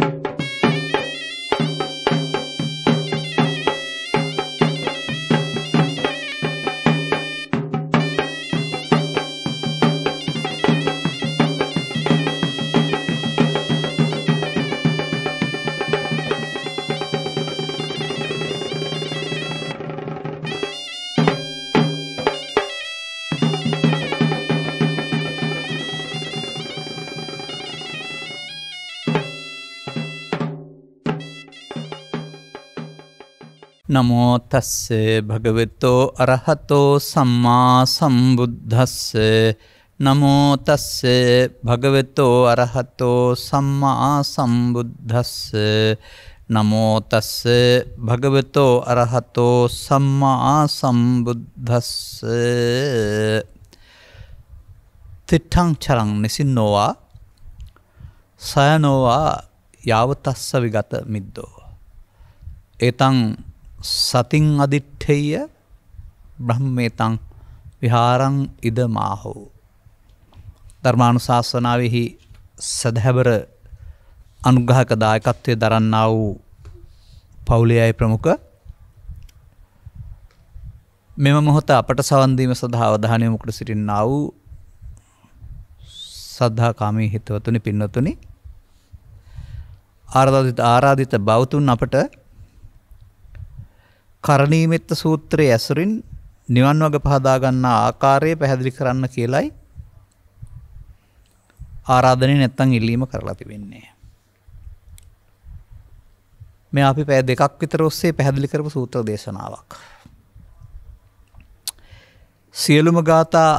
you නමෝතස්ස භගවෙතෝ අරහතෝ සම්මා සම්බුද්ධස්ස නමෝතස්ස භගවෙතෝ අරහතෝ සම්මා සම්බුද්ධස්ස නමෝතස්ස භගවතෝ අරහතෝ සම්මා සම්බුද්ධස්ස තිට්ටං චරං නිසින්නෝවා සයනෝවා යාවතස්ස විගත මිද්දෝ. ඒතං සතින් අදිට්ඨෙය බ්‍රහ්මේතං විහාරං ඉදමාහෝ. ධර්මාණු ශාසනාවහි සැදහැබර අනුග්‍රහක දායකත්වය දරන්නා වූ පවුලේ අයි ප්‍රමුඛ මෙම මොහොත අපට සවන්දීම සඳහා අවධානය මුකට සිටින්නා වූ සද්ධාකාමී හිතවතුනි පින්නතුනි ආරාධිත ආරාධිත බෞතුන් අපට කරණීමෙත්ත සූත්‍රයේ ඇසුරින් නිවන් වග පහදා ගන්නා ආකාරය පැහැදිලි කරන්න කියලයි ආරාධනය නැත්තං ඉල්ලීම කරලා තිබෙන්නේ. මේ අපි පැය දෙකක් විතර ඔස්සේ පැහැදිලි කරපු සූත්‍ර දේශනාවක්. සියලුම ගාථා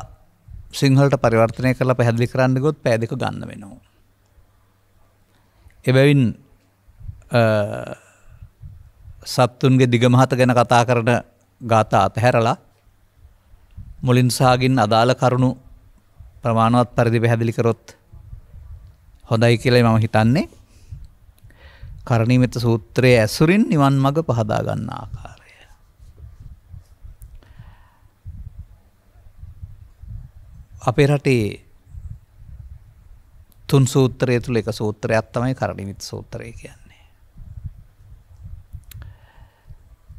සිංහලට පරිවර්තනය කරලා පැහැදිලි කරන්න ගොත් පැය දෙක ගන්න වෙනවා. එබැවින් සත්තුන්ගේ දිගමහත ගැන කතා කරන ගාථ අතහැරලා මුලින් සාගින් අදාළ කරුණු ප්‍රමාණවත් පරිදි පැහැදිලිකරොත් හොඳයි කියලයි මම හිතන්නේ කරණීමත සූත්‍රයේ ඇසුරින් නිවන් මඟ පහදාගන්න ආකාරය. අපේ රටේ තුන් සූත්‍රය තුළ එක සූත්‍රයක් තමයි කරණීමිත සූත්‍රය කියන්නේ.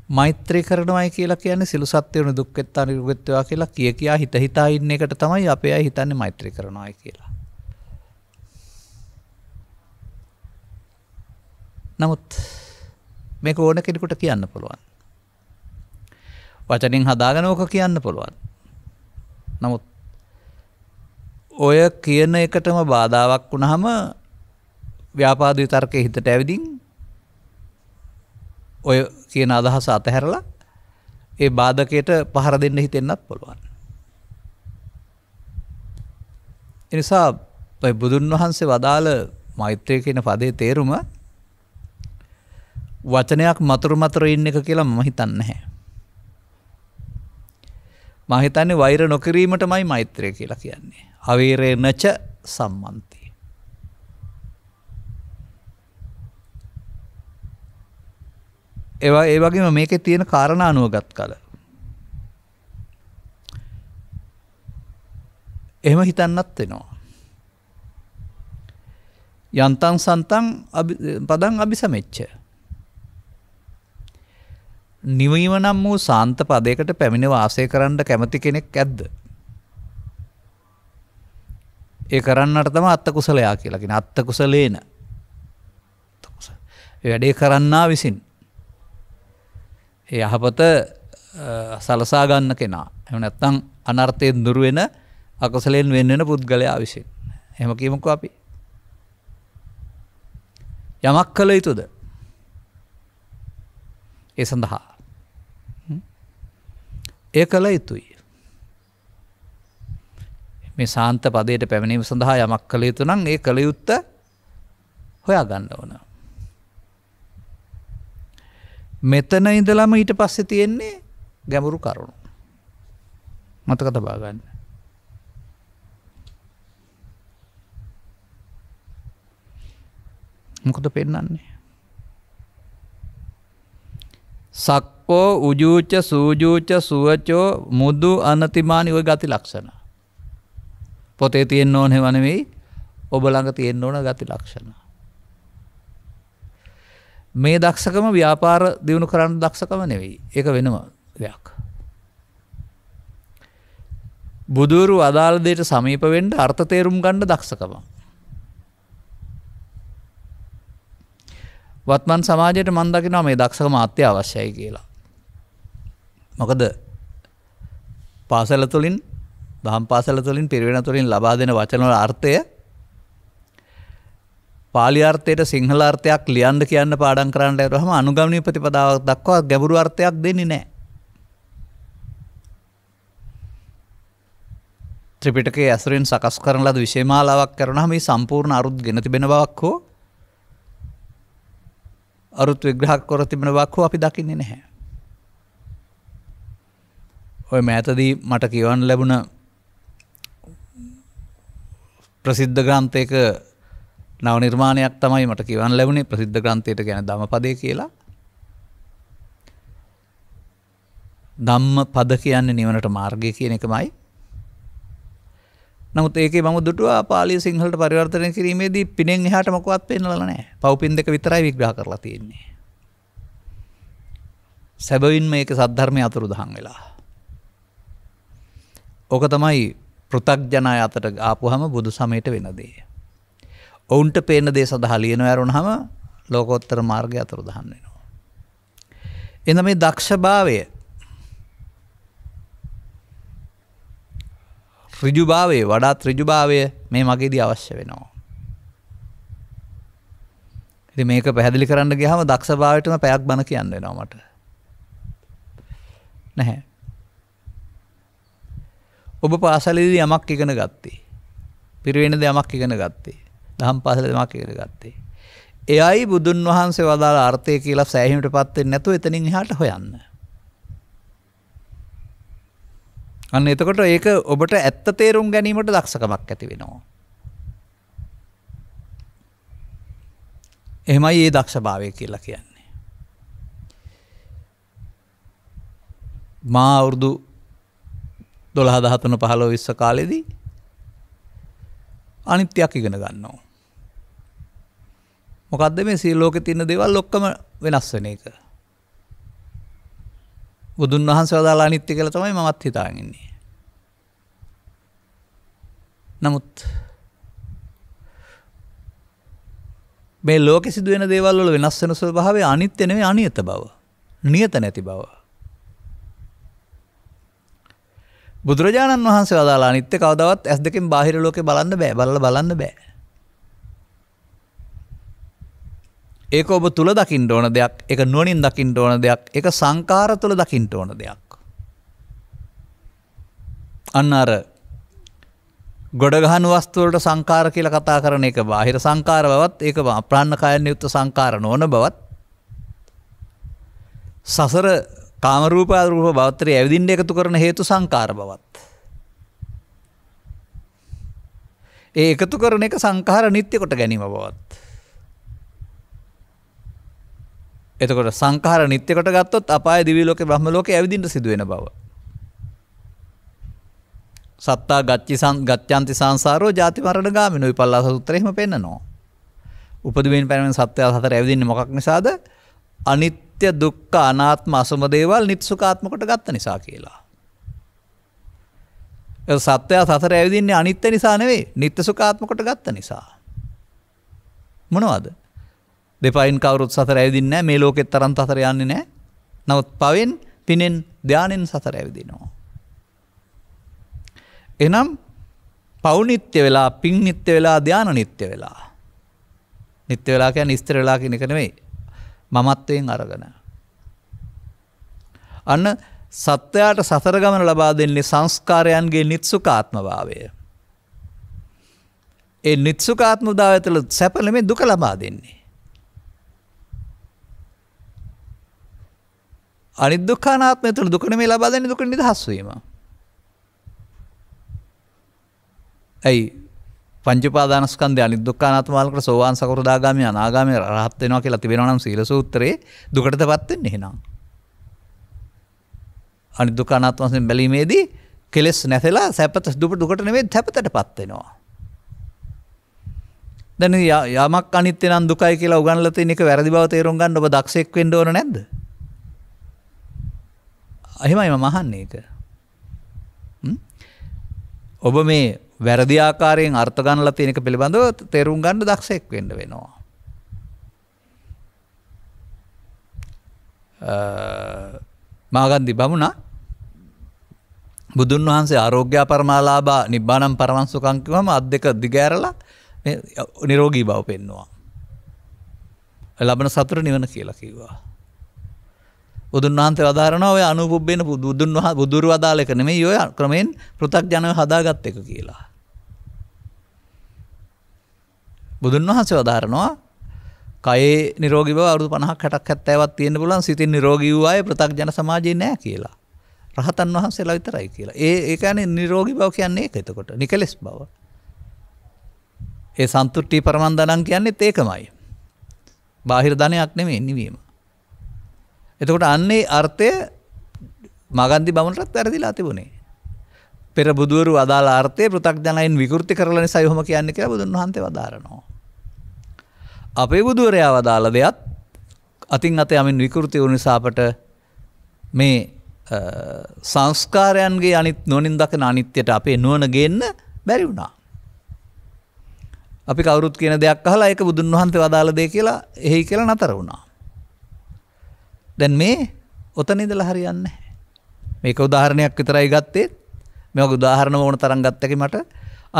මෛත්‍රය කරනවයි කියලා කියන්නේ සිළු සත්‍යවන දුක්කෙත් අනිරුගත්වවා කියලා කිය කියා හිත හිතා ඉන්න එකට තමයි අපේ අයි හිතන්නේ මෛත්‍රය කරනවායි කියලා. නමුත් මේක ඕන කෙනෙකුට කියන්න පුළුවන්. වචනින් හදාගෙන ඕක කියන්න පුළුවන්. නමුත් ඔය කියන එකටම බාධාවක් වුණහම ව්‍යාපාද විතර්කය හිතට ඇවිදින් ඔය කියන අදහස අතහැරලා ඒ බාධකයට පහර දෙන්න හිතෙන්න්නත් පුළුවන්. එනිසා බුදුන් වහන්සේ වදාළ මෛත්‍රය කියන පදේ තේරුම වචනයක් මතුරු මතර ඉන්න එක කියලා මම හිතන්න හැ. මහිතන්නේ වෛර නොකිරීමටමයි මෛත්‍රය කියලා කියන්නේ. අවීරය නච සම්මන්ති. ඒවා ඒ වගේම මේකේ තියෙන කාරණා අනුව ගත් කල. එහෙම හිතන්නත් වෙනවා. යන්තන් සන්තන් පදන් අභිසමච්ච. නිවීම නම් වූ සාන්ත පදයකට පැමිණ වාසය කරන්න කැමති කෙනෙක් ඇද්ද. ඒ කරන්නට තම අත්ත කුසලයා කියලකින අත්ත කුසලේන වැඩේ කරන්නා විසින් ඒ අහපත සලසාගන්න කෙනා එම නැත්තං අනර්ථයෙන් දුරුවෙන අකසලෙන් වෙන්නෙන පුද්ගලයා විසින් එහෙම කියමකු අපි යමක් කළ යුතුද ඒ සඳහා ඒ කළ යුතුයි මේ සාන්ත පදයට පැමිණීම සඳහා යමක් කළ යුතු නම් ඒ කළ යුත්ත හොයා ගන්න ඕන මෙතන ඉඳලම ඊට පස්සෙ තියෙන්නේ ගැමුරු කරුණු. මතක තබාගන්න. මොකද පෙන්නන්නේ. සක්කෝ උජූච සූජූච සුවචෝ මුදු අනතිමානි ඔය ගති ලක්ෂණ. පොතේ තියෙන් ඕන හෙවනවෙයි ඔබ ළඟ තියෙන් ඕන ගති ලක්ෂණ. මේ දක්ෂකම ව්‍යාපාර දියුණු කරන්න දක්ෂකම නෙවෙයි එක වෙනම දෙයක්. බුදුරු අදාළ දේට සමීපවෙන්ට අර්ථ තේරුම් ගණ්ඩ දක්ෂකම. වත්මන් සමාජයට මන්දකිනවා මේ දක්ෂකම අත්‍ය අවශ්‍යයි කියලා. මොකද පාසල තුළින් දහම් පාසල තුළින් පිරිවෙන තුළින් ලබා දෙන වචනවල අර්ථය පාලිාර්ථයට සිංහලාර්ථයක් ලියන්ඩ කියන්න පාඩන් කරන්නට ඇරහම අනුගමනී ප්‍රතිපදාවක් දක්වා ගැබුරු අර්ථයක් දෙන්නේ නෑ. ත්‍රිපිටකේ ඇසුරෙන් සකස් කරන ලද විශේමාලාවක් කරනහම මේ සම්පූර්ණ අරුත් ගෙන තිබෙන බවක් හෝ අරුත් විග්‍රහ කර තිබෙන බවක් හෝ අපි දකින්නේ නැහැ. ඔය මෑතදී මට කියවන්න ලැබුණ ප්‍රසිද්ධ ග්‍රන්ථයක නව නිර්මාණයක් තමයි මට කිවන් ලැබුණේ ප්‍රසිද්ධ ග්‍රන්ථයට ගැන දම පදය කියලා දම්ම පද කියන්නේ නිවනට මාර්ගය කියන එකමයි නමුත් ඒක ම දුටුව පාලි සිංහලට පරිවර්තනය කිරීමේදී පිනෙන් හට මකුවත් පෙන්ලනෑ පව්පින් දෙක විතරයි විග්‍රා කරලා තියෙන්නේ. සැබවින් මේක සද්ධර්මය අතුරු දහන් වෙලා. ඕක තමයි පෘතක් ජනා අතට ආපුහම බුදු සමයට වෙනදේ. ඔවුන්ට පේන දේ සඳහා ලියනවා ඇරුණහම ලෝකෝත්තර මාර්ගය අතුරු දහන් වෙනවා. එන මේ දක්ෂභාවය ඍජුභාවේ වඩාත් ඍජුභාවය මේ මගේදී අවශ්‍ය වෙනවා. ඉතින් මේක පැහැදිලි කරන්න ගියාම දක්ෂභාවයටම පැයක් බන කියන්න වෙනවා මට. නැහැ. ඔබ පාසලේදී යමක් ඉගෙන ගත්තී. පිරිවෙනද යමක් ඉගෙන ගත්තී. දහම් පාසල දෙමා කීර ගත්තේ. එයයි බුදුන් වහන්සේ වදාළ අර්ථය කියලා සෑහීමට පත්වෙන්නේ නැතුව එතනින් එහාට හොයන්න. අන්න එතකොට ඒක ඔබට ඇත්ත තේරුම් ගැනීමට දක්ෂකමක් ඇති වෙනවා. එහෙමයි ඒ දක්ෂභාවය කියලා කියන්නේ. මා අවුරුදු දොළහ දහතුන පහලෝ විශ්ව කාලෙදී අනිත්‍යයක් ඉගෙන ගන්නවා. මොකක්ද මේ සීලෝකෙ තින්න දෙවල් ඔක්කම වෙනස් වෙන එක. බුදුන් වහන්සේ වදාලා අනිත්‍ය කියලා තමයි මමත් හිතාගන්නේ. නමුත් මේ ලෝකෙ සිදුවෙන දේවල් වල වෙනස් වෙන ස්වභාවය අනිත්‍ය නෙවෙයි අනියත බව. නියත නැති බව. බුදුරජාණන් වහන්සේ වදාලා අනිත්‍ය කවදාවත් ඇස් දෙකෙන් බාහිර ලෝකේ බලන්න බෑ. බලලා බලන්න බෑ. ඒක ඔබ තුළ දකිින්ට ඕන දෙයක් එක නුවනින් දකිින්ට ඕන දෙයක් එක සංකාර තුළ දකිින්ට ඕන දෙයක්. අන්න අර ගොඩගහන් වස්තුවලට සංකාර කියල කතා කරන එක බාහිර සංකාර බවත් ඒක ප්‍රාණ්කායන යුත්ත සංකාර නොන බවත් සසර කාමරූපාරූප බවත්තරය ඇවිදින්ට එකතු කරන හේතු සංකාර බවත්. ඒ එකතු කරන එක සංකාර නිත්‍යකොට ගැනීම බවත්. එතකොට සංකහර නිත්‍යකට ගත්තොත් අපාය දිවිලෝක බ්‍රහ්මලෝක ඇවිදිට සිදුවෙන බව. සත්තා ගච්චි සං ගච්ඡන්ති සංසාරෝ ජාති මරණ ගාමිනු විපල්ලාස සූත්‍රයේම පෙන්නනවා. උපදිමින් පැනවෙන සත්‍යය හතර ඇවිදින්නේ මොකක් නිසාද? අනිත්‍ය දුක්ඛ අනාත්ම අසම දේවල් නිත්සුඛාත්මකට ගත්ත නිසා කියලා. ඒ සත්‍යය හතර ඇවිදින්නේ අනිත්‍ය නිසා නෙවෙයි, නිත්‍ය සුඛාත්මකට ගත්ත නිසා. මොනවද? දෙපයින් කවරුත් සතර ඇවිදින්න මේ ලෝකෙත් තරම් අතර යන්නේ නෑ නවත් පවෙන් පිනෙන් ධ්‍යානෙන් සතර ඇවිදිනවා. එනම් පවුනිත්‍ය වෙලා පින් නිත්‍ය වෙලා ධ්‍යාන නිත්‍ය වෙලා. නිත්‍ය වෙලාකය නිස්තර වෙලා කෙනෙ කනෙවෙයි මමත්වයෙන් අරගන. අන්න සත්වයාට සතරගමන ලබා දෙන්නේ සංස්කාරයන්ගේ නිත්සුකාත්මභාවය. ඒ නිත්සුකාත්ම දාව ඇතුළ සැපලමේ දුක ලබා දෙන්නේ. අනිදුක්ඛානාත්මය තුළ දුක නෙමෙයි ලබා දෙන්නේ දුක නිදහස් වීම. ඇයි පංච උපාදානස්කන්ධය අනිදුක්ඛානාත්මාලකට සෝවාන් සකෘදාගාමී අනාගාමී රහත් වෙනවා කියලා තිබෙනවා නම් සීල සූත්‍රයේ දුකටපත් වෙන්නේ එහෙනම්. අනිදුක්ඛානාත්ම වශයෙන් බැලීමේදී කෙලෙස් නැසලා සැපත දුක දුකට නෙමෙයි සැපතටපත් වෙනවා. දැන් යමක් අනිත්‍ය නම් දුකයි කියලා උගන්ලා තියෙන එක වැරදි බව තේරුම් ගන්න ඔබ දක්ෂයෙක් වෙන්න ඕන නැද්ද? එහෙමයි මම අහන්නේ ඒක. ඔබ මේ වැරදි ආකාරයෙන් අර්ථ ගන්නලා තියෙන එක පිළිබඳව තේරුම් ගන්න දක්ෂයෙක් වෙන්න වෙනවා. මාගන්දි බමුණා බුදුන් වහන්සේ ආරෝග්‍ය පරමාලාභා නිබ්බානම් පරමං සුඛං කිව්වම අත් දෙක දිගෑරලා නිරෝගී බව පෙන්නවා. ලබන සතුට නිවන කියලා කිව්වා. බුදුන් වහන්සේ වදාරනවා ඔය අනුපුබ්බෙන බුදුන් වහ බුදුරු වදාලක නෙමෙයි ඔය ක්‍රමයෙන් පෘථක් ජනව හදාගත් එක කියලා. බුදුන් වහන්සේ වදාරනවා කයේ නිරෝගී බව අවුරුදු 50ක් 60ක් 70ක් තියෙන්න පුළුවන් සිතින් නිරෝගී වූ අය පෘථක් ජන සමාජයේ නැහැ කියලා. රහතන් වහන්සේලා විතරයි කියලා. ඒ ඒ කියන්නේ නිරෝගී බව කියන්නේ ඒක එතකොට. නිකලෙස් බව. ඒ සන්තුට්ටි පරමන්දනන් කියන්නේත් ඒකමයි. බාහිර ධනයක් නෙමෙයි නිවීම. එතකොට අන්නේ අර්ථය මගන්දි බමටත් ඇරදිලා තිබුණේ. පෙර බුදුවරු අදාළ අර්ථය පෘථග්ජනයින් විකෘති කරලා නිසා යොහම කියන්නේ කියලා බුදුන් වහන්සේ වදාරනවා. අපේ බුදුවරයා වදාළ දෙයත් අතින් අත යමින් විකෘති වූ නිසා අපට මේ සංස්කාරයන්ගේ අනිත් නොනින් දකින අනිත්‍යයට අපේ නුවණ ගේන්න බැරි වුණා. අපි කවුරුත් කියන දෙයක් අහලා ඒක බුදුන් වහන්සේ වදාළ දෙය කියලා එහි කියලා නතර වුණා. දැන් මේ ඔතන ඉදලා හරියන්නේ මේක උදාහරණයක් විතරයි ගත්තේ මේක උදාහරණ ඕන තරම් ගත්ත එක මට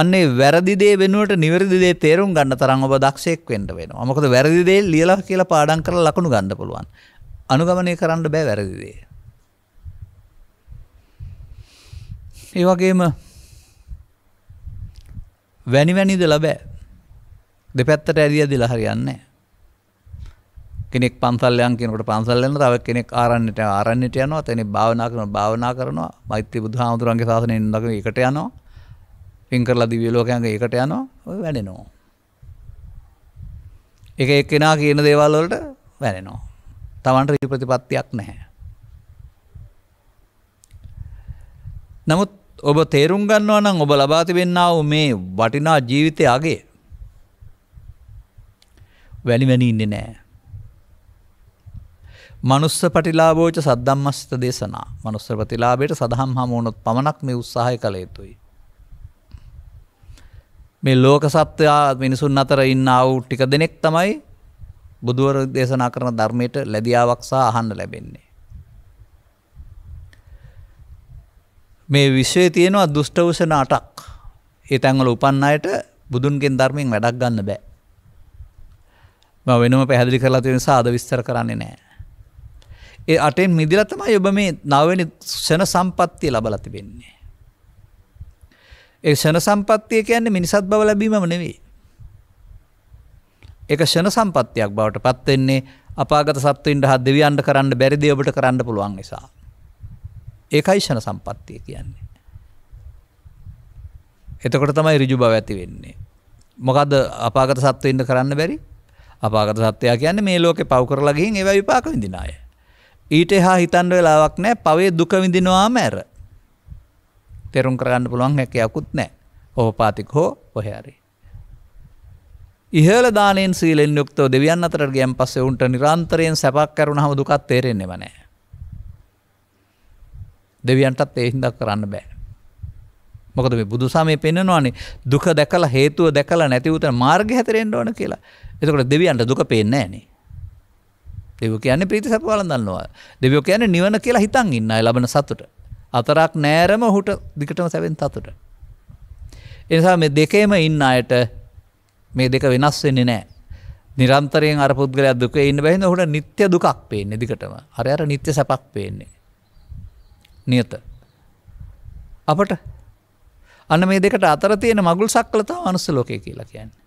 අන්නේ වැරදි දේ වෙනුවට නිවැරදි දේ තේරුම් ගන්න තරම් ඔබ දක්ෂයෙක් වෙන්න වෙනවා. මොකද වැරදි දේ ලියලා කියලා පාඩම් කරලා ලකුණු ගන්න පුළුවන්. අනුගමනය කරන්න බෑ වැරදි දේ. ඒ වගේම වැනි වැනිද ලබෑ. දෙපැත්තට ඇරිය දිලා හරියන්නේ නැහැ. කෙනෙක් පන්සල් යන කෙනෙකුට පන්සල් යනවා තව කෙනෙක් ආරණ්‍යට ආරණ්‍යට යනවා තෙනෙක් භාවනා කරනවා භාවනා කරනවා මෛත්‍රී බුදුහාමුදුරන්ගේ ශාසනයෙන් දකින එකට යනවා පින් කරලා දිව්‍ය ලෝකයන්ගේ එකට යනවා ඔය වැඩෙනවා එක එක්කෙනා කියන දේවල් වලට වැඩෙනවා තමන්ට ඍජු ප්‍රතිපත්තියක් නැහැ නමුත් ඔබ තේරුම් ගන්නවා නම් ඔබ ලබා තිබෙන්නා වූ මේ වටිනා ජීවිතය අගේ වැලි වැනි ඉන්නේ නැහැ මනුස්ස පටිලාබෝච සද්ධම්මස්ත දේශනා මනුස්ස ප්‍රතිලාබයට සදහම් හමුවනොත් පමණක් මේ උත්සාහය කළ යුතුයි. මේ ලෝක සත්වයා මිනිසුන් අතර ඉන්න අවු ටික දෙනෙක් තමයි බුදුවර දේශනා කරන ධර්මයට ලැදියාවක් සහ අහන්න ලැබෙන්නේ. මේ විශ්වය තියෙනවා දුෂ්ටවෂණ අටක් ඒ තැන්වල උපන් අයට බුදුන්ගෙන් ධර්මයෙන් වැඩක් ගන්න බෑ. වෙනම පැහදිලි කරලා තියෙන සාද විස්තර කරන්නේ නෑ. ඒ අටෙන් මිදිල තමයි ඔබ මේ නවනි ෂණ සම්පත්තිය ලබල තිබෙන්නේ. ඒ ෂණ සම්පත්තිය කියන්නේ මිනිසත් බව ලැබීමම නෙවෙයි. ඒක ෂණ සම්පත්තියක් බවට පත් වෙන්නේ අපාගත සත්වයින්ට හා දෙවියන්ට කරන්න බැරි දේ ඔබට කරන්න පුළුවන් නිසා. ඒකයි ෂණ සම්පත්තිය කියන්නේ. එතකොට තමයි ඍජු බව ඇති වෙන්නේ. මොකද අපාගත සත්වයින්ට කරන්න බැරි අපාගත සත්වයා කියන්නේ මේ ලෝකේ පව් කරලා ගිහින් ඒවා විපාක විඳින අය. ඊට එහා හිතන්න වෙලාවක් නෑ පවේ දුක විඳිනවාම ඇර. තෙරුම් කරගන්න පුළුවන් හැකයකුත් නෑ ඕපපාතික හෝ ඔහැරි. ඉහල දානෙන් සීලෙන් යුක්තව දෙවියන් අතර ගැම් පස්සේ උන්ට නිරන්තරයෙන් සැපක් කරුණ හම දුකත් තේරෙන්නේ වනෑ. දෙවියන්ටත් ඒහින්දක් කරන්න බෑ. මොකද මේ බුදු සමය පෙන්න්නවානේ දුක දැකලා හේතුව දැකලා නැතිවත මාර්ග හැතරෙන්ට ඕන කියලා එතකට දෙවියන්ට දුක පේන්නේ නේ දෙව කියන්නේ ප්‍රීති සැපවල දන්නවා දෙවියෝ කියන්නේ නිවන කියලා හිතන් ඉන්න ලබන සතුට අතරක් නෑරම හුට දිකටම සැවෙන් තතුට එනිසා මේ දෙකේම ඉන්න අයට මේ දෙක වෙනස් වෙන්නේ නෑ නිරන්තරයෙන් අර පුද්ගලය දුක ඉන්න බැහිඳ හොට නිත්‍ය දුකක් පේන්නේ දිකටම අර අර නිත්‍ය සැපක් පේන්නේ නියත අපට අන මේ දෙකට අතර තියෙන මගුල් සක්කලතාව අනුස්සලෝකය කියලා කියන්නේ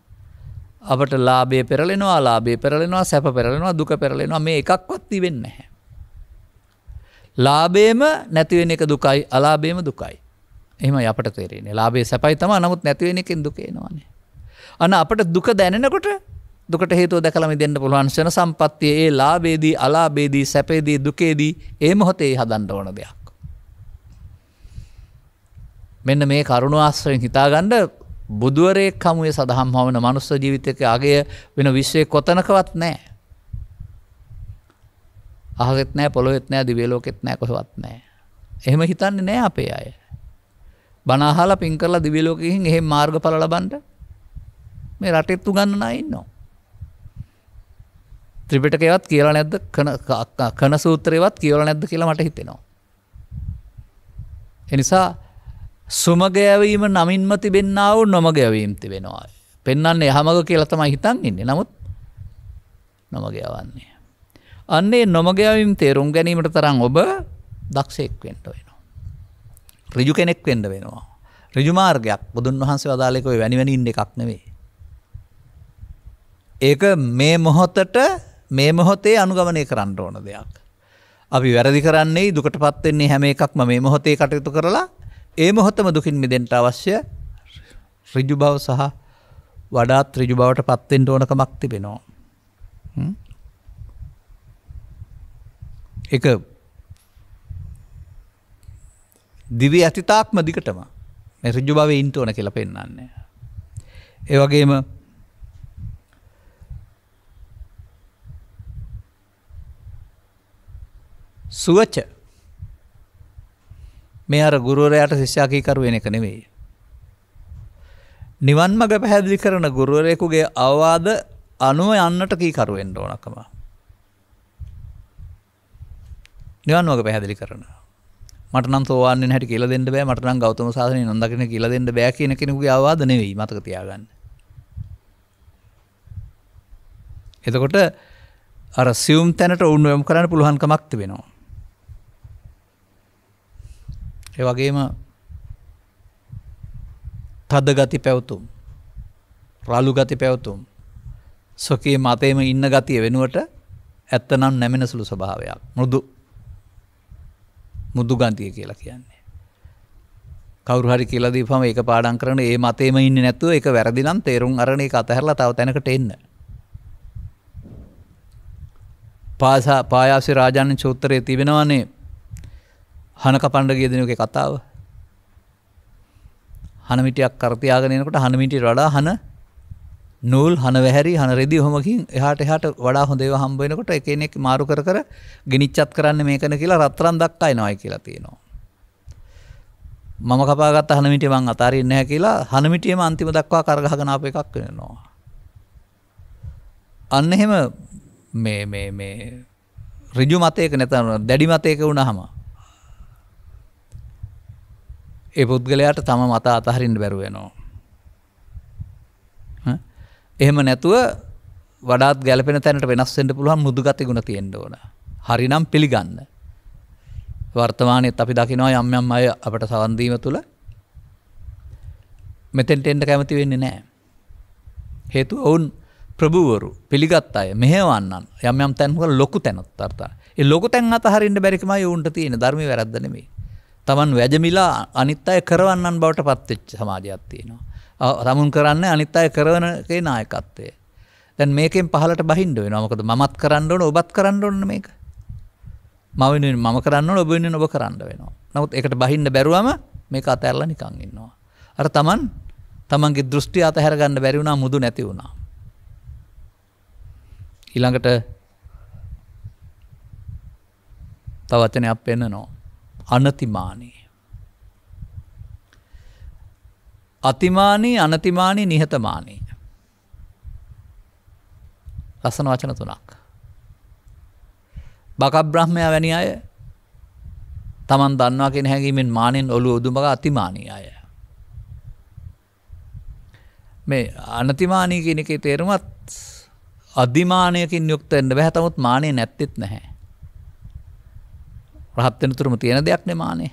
අපට ලාබේ පෙරලෙනවා ලාබේ පෙරලෙනවා සැප පෙරලෙනවා දුක පෙරලෙනවා මේ එකක්වත් තිවෙන්න හැ. ලාබේම නැතිවෙන එක දුකයි අලාබේම දුකයි. එහම අපට තේරෙන්නේ ලාබේ සැපයි තම නමුත් නැතිවෙන එකෙන් දුකේනවානේ. අන අපට දුක දැනෙනකොට දුකට හේතු දැකලම දෙන්න පුළුවන්ශන සම්පත්තිය ඒ ලාබේදී අලාබේදී සැපේදී දුකේදී ඒ මොහොතේ හදන්ඩ ඕන දෙයක්. මෙන්න මේ කරුණු ආශ්‍රයෙන් හිතාගණ්ඩ බුදුවරේ කමුවේ සඳහම් හවන මනුස්ස ජීවිතක අගේ වෙන විශ්වය කොතනකවත් නෑ. අහගෙත් නෑ පොළොවෙත් නෑ දිවලෝකෙත් නෑ කොහවත් නෑ. එහෙම හිතන්නේ නෑ අපේ අය. බනාහල පින්කරලා දිවලෝකෙහින් එහෙ මාර්ග පල ලබන්ට මේ රටෙත්තු ගන්න අයින්නවා. ත්‍රිපිටකයවත් කියලා නැද්ද කන සූත්‍රයවත් කියවල නැද්ද කියලා මට හිතෙනවා. එනිසා සුමගයවීම නමින්ම තිබෙන්න්නාව නොමගැවීම් තිබෙනවා. පෙන්න්නන්නේ හමග කියලතම හිතන් ඉන්න නමුත් නොමගයවන්නේ. අන්නේ නොමගැවීම් තේරුම් ගැනීමට තරම් ඔබ දක්ෂයෙක් වෙන්ට වෙනවා. රිජු කෙනෙක් වෙන්ඩ වෙනවා. රජුමාර්ගයක් බුදුන් වහන්සේ වදාලෙකොයි වැනිවැනි ඉන්න එකක් නෙවේ. ඒක මේ මොහොතට මේ මොහොතේ අනුගමනය කරන්න ඕන දෙයක්. අපි වැරදි කරන්නේ දුකට පත්වෙන්නේ හැම එකක්ම මේ මොහොතේ කටයුතු කරලා ඒ මොහොතම දුකින් මිදෙන්ට අවශ්‍ය රිජු බව සහ වඩාත් රිජු බවට පත්තෙන්ට ඕනක මක් තිබෙනවා. එක දිවි ඇතිතාක්ම දිකටම රිජු බව ඉන්ට ඕන කියල පෙන්න්නන්නේ. ඒවගේම සුවච්ච මේ අර ගුරුවරයාට ශිෂ්‍යාකීකරු වෙන එක නෙවෙයි. නිවන් මඟ පැහැදිලි කරන ගුරුවරයෙකුගේ අවවාද අනුව යන්නට කීකරුවෙන්ට ඕනකම. නිවන් වග පැහැදිලි කරන මටනම් තෝවාන්න හැට කියල දෙන්න බෑ මටනම් ගෞතම සාසනය නොදකින කියල දෙන්න බෑ කියන කෙනෙකුගේ අවවාද නෙවෙයි මතක තියාගන්න. එතකොට අර සියුම් තැනට උන්ුවම් කරන්න පුළුවන්කමක්ති වෙනවා. ඒ වගේම තද ගති පැවතුම් රලු ගති පැවතුම් සොකී මතේම ඉන්න ගතිය වෙනුවට ඇත්තනම් නැමෙන සුළු ස්වභාවයක් මුරුදු මුදු ගන්තිය කියලා කියන්නේ. කවරු හරි කියලදී පම ඒ පාඩන් කරන ඒ මතේම ඉන්න නැතුව එක වැරදිනම් තේරුම් අරණ එක අතහැරලා තව තැනකට එන්න. පාසා පායාසි රාජාණන් චෝත්තරය තිබෙනවානේ හන කපණ්ඩ ගියදනක කතාව හනමිටියක් කරතියාගෙනනකට හනමිටි වඩා හන නූල් හන වැහැරි හන රෙදි හොමකින් එහට එහට වඩා හොඳේව හම්බෙනකොට එකනෙක් මාරු කර කර ගිනිච්චත් කරන්න මේකන කියලා රත්තරන් දක්කයි නොයි කියලා තියෙනවා. මම කපාගත් හනමිටිය මං අතාරන්න හැ කියලා හනමිටියම අන්තිම දක්වා කරගහගන අප එකක් වෙනවා. අන්න එහෙම රජු මතයක නැතන දැඩි මතයක වුණ හම ඒ පුද්ගලයාට තම මත අතහරින්ට බැරුවෙනවා. එහෙම නැතුව වඩාත් ගැලපෙන තැනට වෙනස්සෙන්ට පුළුවන් මුදුගත ගුණ තියෙන්ට ඕන. හරිනම් පිළිගන්න. වර්තමානයත් අපි දකිනවා යම් යම් අය අපට සවන්දීම තුළ මෙතෙන්ට එන්ට කැමති වෙන්නේ නෑ. හේතු ඔවුන් ප්‍රභූවරු පිළිගත් අය මෙහවන්න යම් යම් තැන්හල ලොකු තැනොත් අර්තා ඒ ලොකු තැන් අතහරින්ට බැරිකම යවුන්ට තියෙන ධර්මි වැරදනමේ තමන් වැජමිලා අනිත් අය කරවන්නන් බවට පත්වෙච්ච සමාජයක් තියෙනවා. තමුන් කරන්න අනිත් අය කරවනගේ නායකත්වය. දැන් මේකෙන් පහලට බහින්ඩුව නොමකද මත් කරන්න ඕන ඔබත් කරන්න ඔන්න මේක. මවිෙන් මම කරන්න ඔබෙන් ඔබ කරන්න වෙනවා. නවත් එකට බහින්ඩ බැරුවම මේ අතඇල්ල නිකං ඉන්නවා. අර තමන් තමන්ගේ දෘෂ්ටි අතහැරගන්න බැරිවුණා මුදු නැති වුණා. ඊළඟට තවචනයක් පෙන්න්න නවා. අනතිමානී. අතිමානී අනතිමානී නිහතමානී. ලස්සන වචන තුනක්. බකබ්‍රහ්මය වැනි අය තමන් දන්නවා කෙන හැඟීමෙන් මානෙන් ඔලු උදුමක අතිමානී අය. මේ අනතිමානී කෙනෙකේ තේරුමත් අධිමානයකින් යුක්තෙන්ට බැහතමුත් මානය නැත්තෙත් නැහැ. රහත් වෙනතුරුම තියෙන දෙයක් නේ මානේ.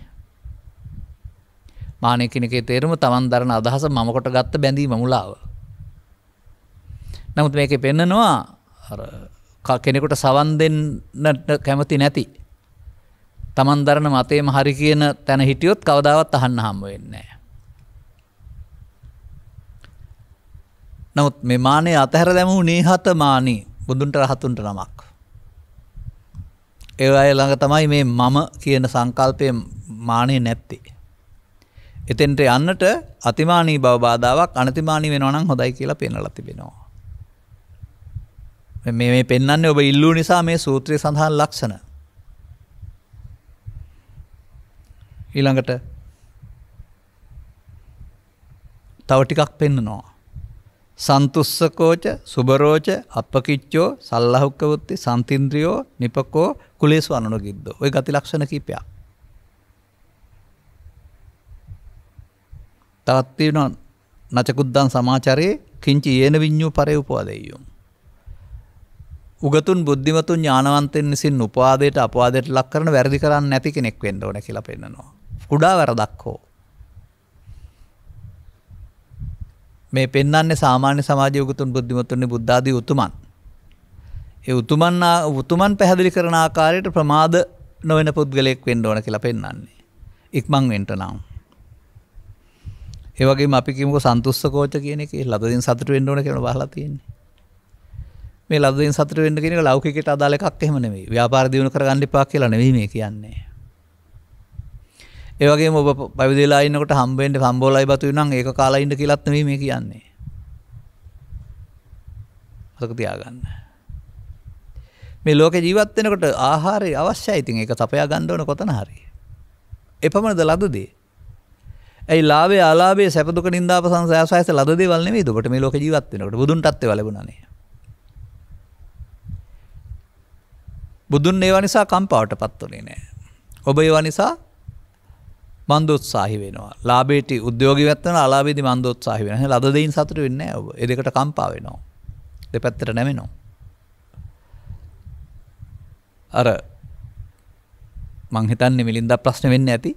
මානේ කියන එකේ තේරුම තමන් දරන අදහස මම කොට ගත්ත බැඳීම මුලාව. නමුත් මේකේ පෙන්නනවා අර කෙනෙකුට සවන් දෙන්නට කැමති නැති. තමන් දරන මතේම හරි කියන තැන හිටියොත් කවදාවත් අහන්න හම්බ වෙන්නේ නැහැ. නමුත් මේ මානේ අතහැර දැමූ නීහත මානී බුදුන්ට රහතුන්ට නමක්. ඒ අය ළඟ තමයි මේ මම කියන සංකල්පය මානය නැත්තේ. එතෙන්ට යන්නට අතිමානී බව බාධාවක් අනතිමානී වෙනවනම් හොඳයි කියලා පෙන්වලා තිබෙනවා. මේ මේ පෙන්වන්නේ ඔබ ඉල්ලූ නිසා මේ සූත්‍රයේ සඳහන් ලක්ෂණ. ඊළඟට තව ටිකක් පෙන්නනවා. සන්තුස්සකෝච සුබරෝච අපකිච්චෝ සල්ලහුක්කවුත්ති සන්තින්ද්‍රියෝ නිපකෝ කුලේසු අනුනු ගිද්ද ඔය ගති ලක්ෂණ කීපයක් තවත්තිවන නචකුද්දන් සමාචරයේ කිංචි ඒන විඤ්ඥූ පරය උපවාදෙයුම්. උගතුන් බුද්ධිමතුන් ඥානවන්තෙන් විසින් උපාදයට අපවාදයට ලක් කරන වැරදි කරන්න නැති කෙනෙක් වෙන්න ඕන කියලා පෙන්න්නනවා. කුඩා වැරදක් හෝ. මේ පෙන්න්නේ සාමාන්‍ය සමාජයකුතුන් බුද්ධිමතුන්නේ බුද්ධාදී උතුමන්. ඒ උතුමන් උතුමන් පැහැදිලි කරන ආකාරයට ප්‍රමාද නොවෙන පුද්ගලයෙක් වෙන්න ඕන කියලා පෙන්න්නේ. ඉක්මං වෙන්ට නම්. ඒවගේ අපිකිමක සන්තුස්ස කෝච කියනෙ ලබදින් සතුට වෙන්ඩෝන කියන බහලා තියන්නේ. මේ ලබදින් සතුට වෙන්න කියෙන ලෞකිකට අදාලකක් එහෙමනෙේ ව්‍යාපාරදියුණු කරගන්නඩි පා කියලා නෙවීම කියන්නේ. ඒවගේ ඔබ පැවිදිලායින්නකට හම්බෙන්ට හම්බෝලයි බතු නම් ඒ කාලයින්ට කියලත්නව මේ කියන්නේ. අක තියාගන්න. මේ ලෝක ජීවත්වෙනකට ආහාරය අවශ්‍ය ඉතින් එක තපයා ගණ්ඩෝන කොතන හරි. එපමණද ලදදේ. ඒ ලාබේ ආලාබේ සැපදුක නිදා සංසයස ලද වලන්නේ දකට මේ ලෝක ජීවත්වෙනකට බුදුන්ටත් වලබුණනේ. බුදුන් ඒවා නිසා කම්පාවට පත්වනේ නෑ. ඔබ ඒවා නිසා මන්දෝත්සාහි වෙනවා ලාබේට උද්‍යෝගවත්වන අලාබේද මන්දෝත්සාහි වෙන ලදයින් සතුර වෙන්න ඔබ එදකට කම්පා වෙනවා දෙපැත්තට නැමෙනවා. අර මංහිතන්නේ මිලින්ද ප්‍රශ්න වෙන්න ඇති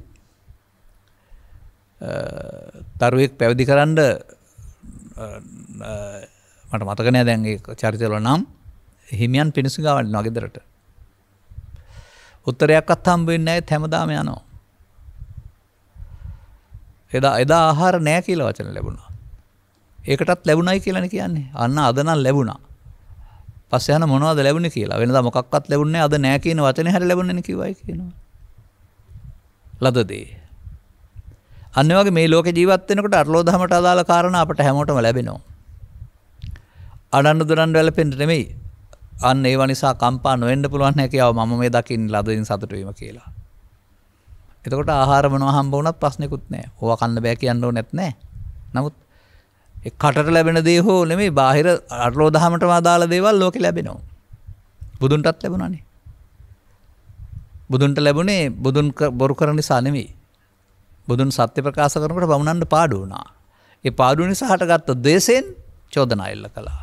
තරුවෙක් පැවිදි කරන්න මට මතකනය දැන්ගේ චරිතවල නම් හිමියන් පිණිසු ගවන්න නොගෙදරට උත්තරයක් අත් හම්බවෙන්න ඇත් හැමදාම යනවා එදා එදා ආහාර නෑ කියල වචන ලැබුණා. ඒකටත් ලැබුණයි කියලන කියන්නේ අන්න අදනම් ලැබුණා පස්සයන මොනවද ලැබුණ කියලා වෙනද මොකක්වත් ලැබුණේ අද නෑ කියන වචන හැර ලැබුණන කිවයි කියනවා. ලදදේ. අන්නවගේ මේ ලෝක ජීවත්වෙනකට අරලෝදහමට අදාළ කාරණ අපට හැමෝටම ලැබෙනවා. අඩන්න දුරන් වැල පෙන්ට නෙමෙයි අන්න ඒ වනිසා කම්පා නොෙන්ඩ පුළුවන් හැකියාව ම මේ දකිින් ලදින් සතුටවීම කියලා. එතකොට ආහාරමනවා හම්බවනත් ප්‍රශ්නෙකුත් නෑ ඕ කන්න බෑ කියන්නෝ නැත්නෑ නමුත් කටට ලැබෙන දේ හෝ නෙමේ බාහිර අරලෝ දහමටවා දාලා දේවල් ලෝක ලැබෙනවා බුදුන්ටත් ලැබුණනේ බුදුන්ට ලැබුණේ බුදුන් බොරු කර නිසා නෙමේ බුදුන් සත්‍ය ප්‍රකාශ කරනකට බමුණන්ට පාඩු වුණා ඒ පාඩු නිසා හටගත්ත දේශයෙන් චෝදනා එල්ල කළා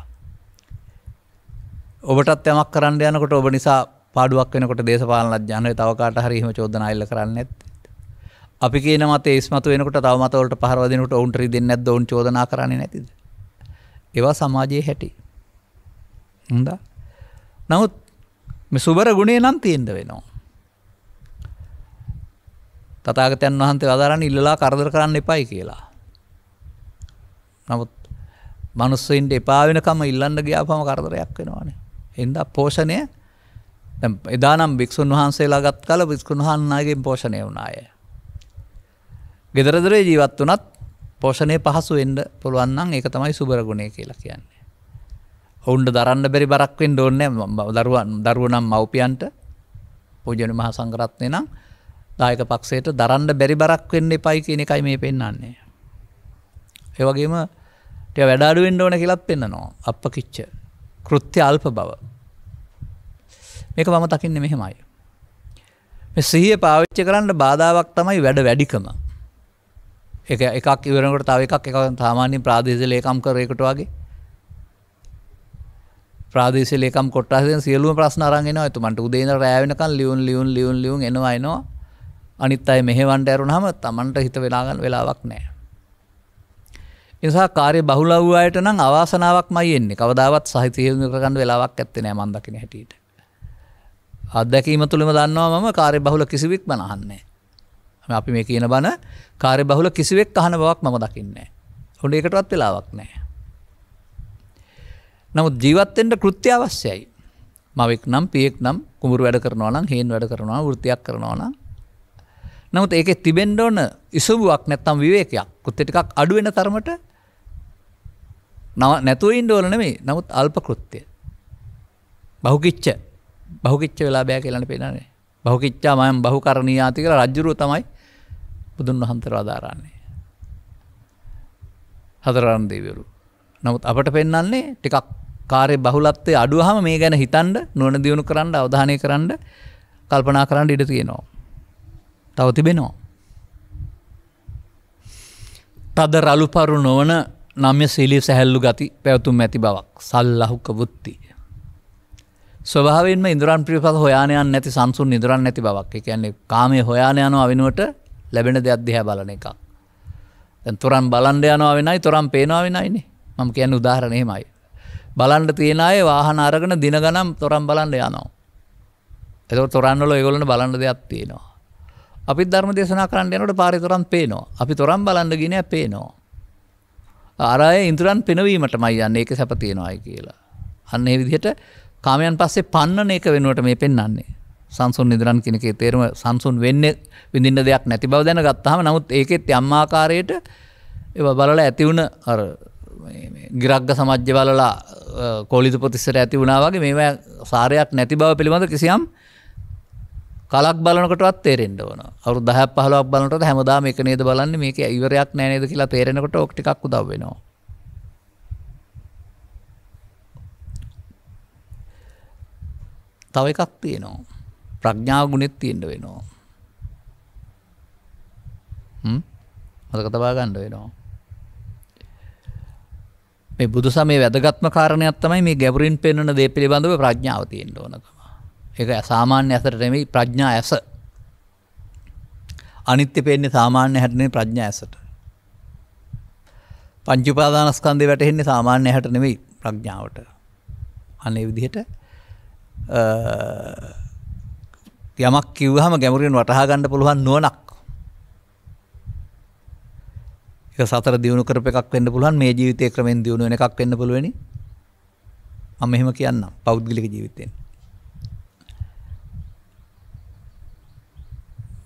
ඔබටත් යමක් කරන්න යනකොට ඔබ නිසා පාඩුවක් වෙනකොට දේශපාලන ජනය තවකාට හරිම චෝදනා එල්ල කරන්න ඇත්තේ අපි කියන මත ඒස්මතු වෙනකට තව මතවලට පහරවදිනට ඔවුන්ට රිදෙන්නේ නැද්ද ඔවුන් චෝදනා කරන්නේ නැතිද? ඒවා සමාජයේ හැටි. හොඳ. නමුත් මේ සුබර ගුණේ නම් තියෙන්න වෙනවා. තථාගතයන් වහන්සේ වදාරන්නේ ඉල්ලලා කරදර කරන්න එපයි කියලා. නමුත් මිනිස්සුන්ට එපා වෙනකම් ඉල්ලන්න ගියාපම කරදරයක් වෙනවානේ. එහෙනම් පෝෂණය එදානම් භික්ෂුන් වහන්සේලා ගත් කල භික්ෂුන් වහන්සේලාගෙන් පෝෂණය වුණාය. ගෙදරදරේ ජීවත් වනත් පෝෂණය පහසු එන්ඩ පුළුවන්න්න ඒක තමයි සුබරගුණය කියලා කියන්නේ. ඔවුන්ට දරන්න බැරි බරක්වෙන් ඩෝන්න දරුවන් දරුවනම් මව්පියන්ට පූජන මහ සංකරත්නය නම් දායක පක්ෂයට දරන්න බැරි බරක් වෙන්න එපයි කියන එකයි මේ පෙන්න්නන්නේ. ඒවගේම වැඩාඩුවෙන්ඩ ඕන කියලත් පෙන්න්නනවා අප කිච්ච කෘත්‍ය අල්ප බව මේක මම තකින්න මෙහෙමයි. සිහිය පාවිච්ච කරන්න බාධාවක් තමයි වැඩ වැඩිකම එක එකක් ඉවරකට තව එකක් එක සාමාන්‍යින් ප්‍රාදේශ ලේකම් කරයකට වගේ ප්‍රාදේශ ලේකම් කොටසෙන් සියලුම ප්‍රශ්න අරගෙන එතුමන්ට උදේන රෑවෙනකන් ලියුන් ලියුන් ලියුන් ලියුන් එනවා එනවා අනිත් අය මෙහෙවන්ට ඇරුණාම තමන්ට හිත වෙලාගන්න වෙලාවක් නෑ නිසා කාර්ය බහුල වූ අයට නම් අවාසනාවක්මයි එන්නේ කවදාවත් සාහිත්‍යය කරගන්න වෙලාවක් ඇත්තේ නෑ මන් දකින හැටියට අත්දැකීම තුළම දන්නවා මම කාර්ය බහුල කිසිවෙක් මනහන්නේ අපි මේ කියන බණ කාරය බහුල කිසිවෙක් අහන බවක් මම දකින්නේ. හොඩ එකටවත් වෙලාවක් නෑ. නමුත් ජීවත්තෙන්ට කෘත්‍ය අවශ්‍යයි. මවෙක් නම් පියෙක් නම් කුමරු වැඩ කරනවා නම් හේන් වැඩ කරනවා ෘතියක් කරනවා නම්. නමුත් ඒක තිබෙන්ඩ ඕන ඉසුවක් නැත්තම් විවේකයක් කෘත්‍ය ටිකක් අඩුවෙන තරමට නව නැතුවයින්ඩ ඕල නෙමේ නමුත් අල්ප කෘත්‍යය. බහුකිච්ච බහුකිච්ච වෙලා බෑ කියලන පෙනනේ බහුකිච්චා මයම් බහු කරණීයාති කර රජ්ජුරුව තමයි බුදුන් වහන්තරවාදාරන්නේ. හතරාරන් දෙවරු. නමුත් අපට පෙන්නන්නේ ටිකක් කාරය බහුලත්වය අඩුවහම මේ ගැන හිතන්ඩ නොන දියුණු කරන්න අවධානය කරන්න කල්පනා කරන්න ඉඩ තියෙනවා. තව තිබෙනවා. තද රළුපරු නොවන නම්ය සීලී සැහැල්ලු ගති පැවතුම් ඇති බවක් සල්ලහුක වුත්ති. ස්වභාවෙන්ම ඉදරන් ප්‍රිපත් හොයානයන් නැති සංසුන් නිදරන් නැති බවක් එකන්නේ කාමය හොයානයනු අවිනුවට ලැබෙන දෙයක් දිහැ බලන එකක්. තොරන් බලන්ඩ යනවා වෙනයි තොරම් පේනවා වෙනයිනේ මම කියන්න උදාහරණයමයි. බලන්ඩ තියෙන අය වාහන අරගෙන දින ගනම් තොරම් බලන්ඩ යනවා. එත තොරන්නල ඒගොලන බලන්ඩ දෙයක් තියෙනවා. අපි ධර්ම දේශනා කරන්න යනට පාරිතොරන් පේනවා අපි තොරම් බලන්ඩ ගෙනය පේනවා. අරය ඉන්තුරන් පෙනවීමට මයි යන්න ඒක සැපතියෙනවායි කියලා. අන්න ඒ විදිහට කාමයන් පස්සේ පන්නන එක වෙනුවට මේ පෙන්න්නේ. සංසුන් නිදරන් කෙනකේ තේරම සංසුන් වෙන්න විඳින්න දෙයක් නැති බව දැන ගත්තහම නමුත් ඒකෙත් යම්මාකාරයට ඒ බලල ඇතිවුණ අර ගිරක්ග සමජ්‍ය බලලා කොලිතු ප්‍රතිස්සට ඇති වුණාවගේ මේ සාරයක් නැති බව පිළිබඳ කිසියම් කලක් බලනකටත් තේරෙන්ට වන අවු දහ පහලක් බලට හැමදා මේ නේද බලන්න මේක ඉවරයක් නෑනේද කියලා තේරෙනකට ඔක්ටිකක් දවෙනවා. තව එකක් තියෙනවා. ප්‍රඥාව ගුණෙත් තියෙන්ට වෙනවා. මතක තබා ගණ්ඩ වෙනවා. මේ බුදු සමේ වැදගත්ම කාරණයක් තමයි මේ ගැබරින් පෙන්වන දේ පිළිබඳව ප්‍රඥාව තියෙන්ට ඕනකම. එක සාමාන්‍ය ඇසට නෙමයි ප්‍රඥා ඇස. අනිත්‍ය පෙන්නේ සාමාන්‍ය හැටනේ ප්‍රඥා ඇසට. පංචුපාදානස්කන්දය වැටහෙන්නේ සාමාන්‍ය හැට නෙමයි ප්‍රඥාවට. අනේ විදිහට යමක් කිව්වහම ගැමුරින් වටහා ගන්න පුළුවන් නුවණක්. ඒක සතර දිනු කරප එකක් වෙන්න පුළුවන් මේ ජීවිතයේ ක්‍රමෙන් දිනු වෙන එකක් වෙන්න පුළුවෙනි. මම එහෙම කියන්නම් පෞද්ගලික ජීවිතයෙන්.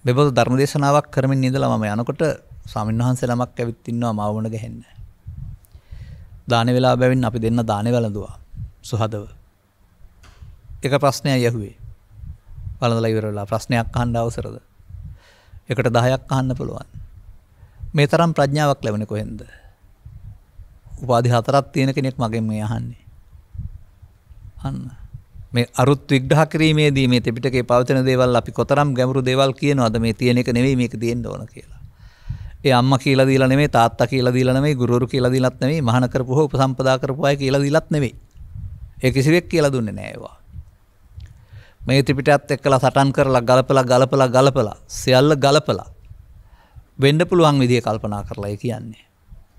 බෙබොත් ධර්ම දේශනාවක් කරමින් ඉඳලා මම යනකොට ස්වාමීන් වහන්සේ ළමක් ඇවිත් ඉන්නවා මාව මුණ ගැහෙන්න. දානේ වෙලා බැවින් අපි දෙන්න දානේ වළඳුවා. සුහදව. එක ප්‍රශ්නයක් යහුවේ. වලඳල ඉවරලා ප්‍රශ්නයක් අහන්න අවසරද එකට දහයක් අහන්න පුළුවන් මේ තරම් ප්‍රඥාවක් ලැබෙන කොහෙන්ද උපාධි හතරක් තියෙන කෙනෙක් මගෙන් මේ අහන්නේ අන්න මේ අරුත් විග්‍රහ කිරීමේදී මේ ත්‍රිපිටකයේ පවතින දේවල් අපි කොතරම් ගැඹුරු දේවල් කියනවද මේ තියෙන එක නෙවෙයි මේක තියෙන්න ඕන කියලා ඒ අම්ම කියලා දීලා නෙමෙයි තාත්තා කියලා දීලා නෙමෙයි ගුරුවරු කියලා දීලත් නෙමෙයි මහාන කරපු හෝ උපසම්පදා කරපු අය කියලා දීලත් නෙමෙයි ඒ කිසිවෙක් කියලා දුන්නේ නෑ ඒවා මේ ත්‍රිපිටකයත් එක්කලා සටන් කරලා ගලපලා ගලපලා ගලපලා සියල්ල ගලපලා වෙන්න පුළුවන් විදිය කල්පනා කරලා කියන්නේ.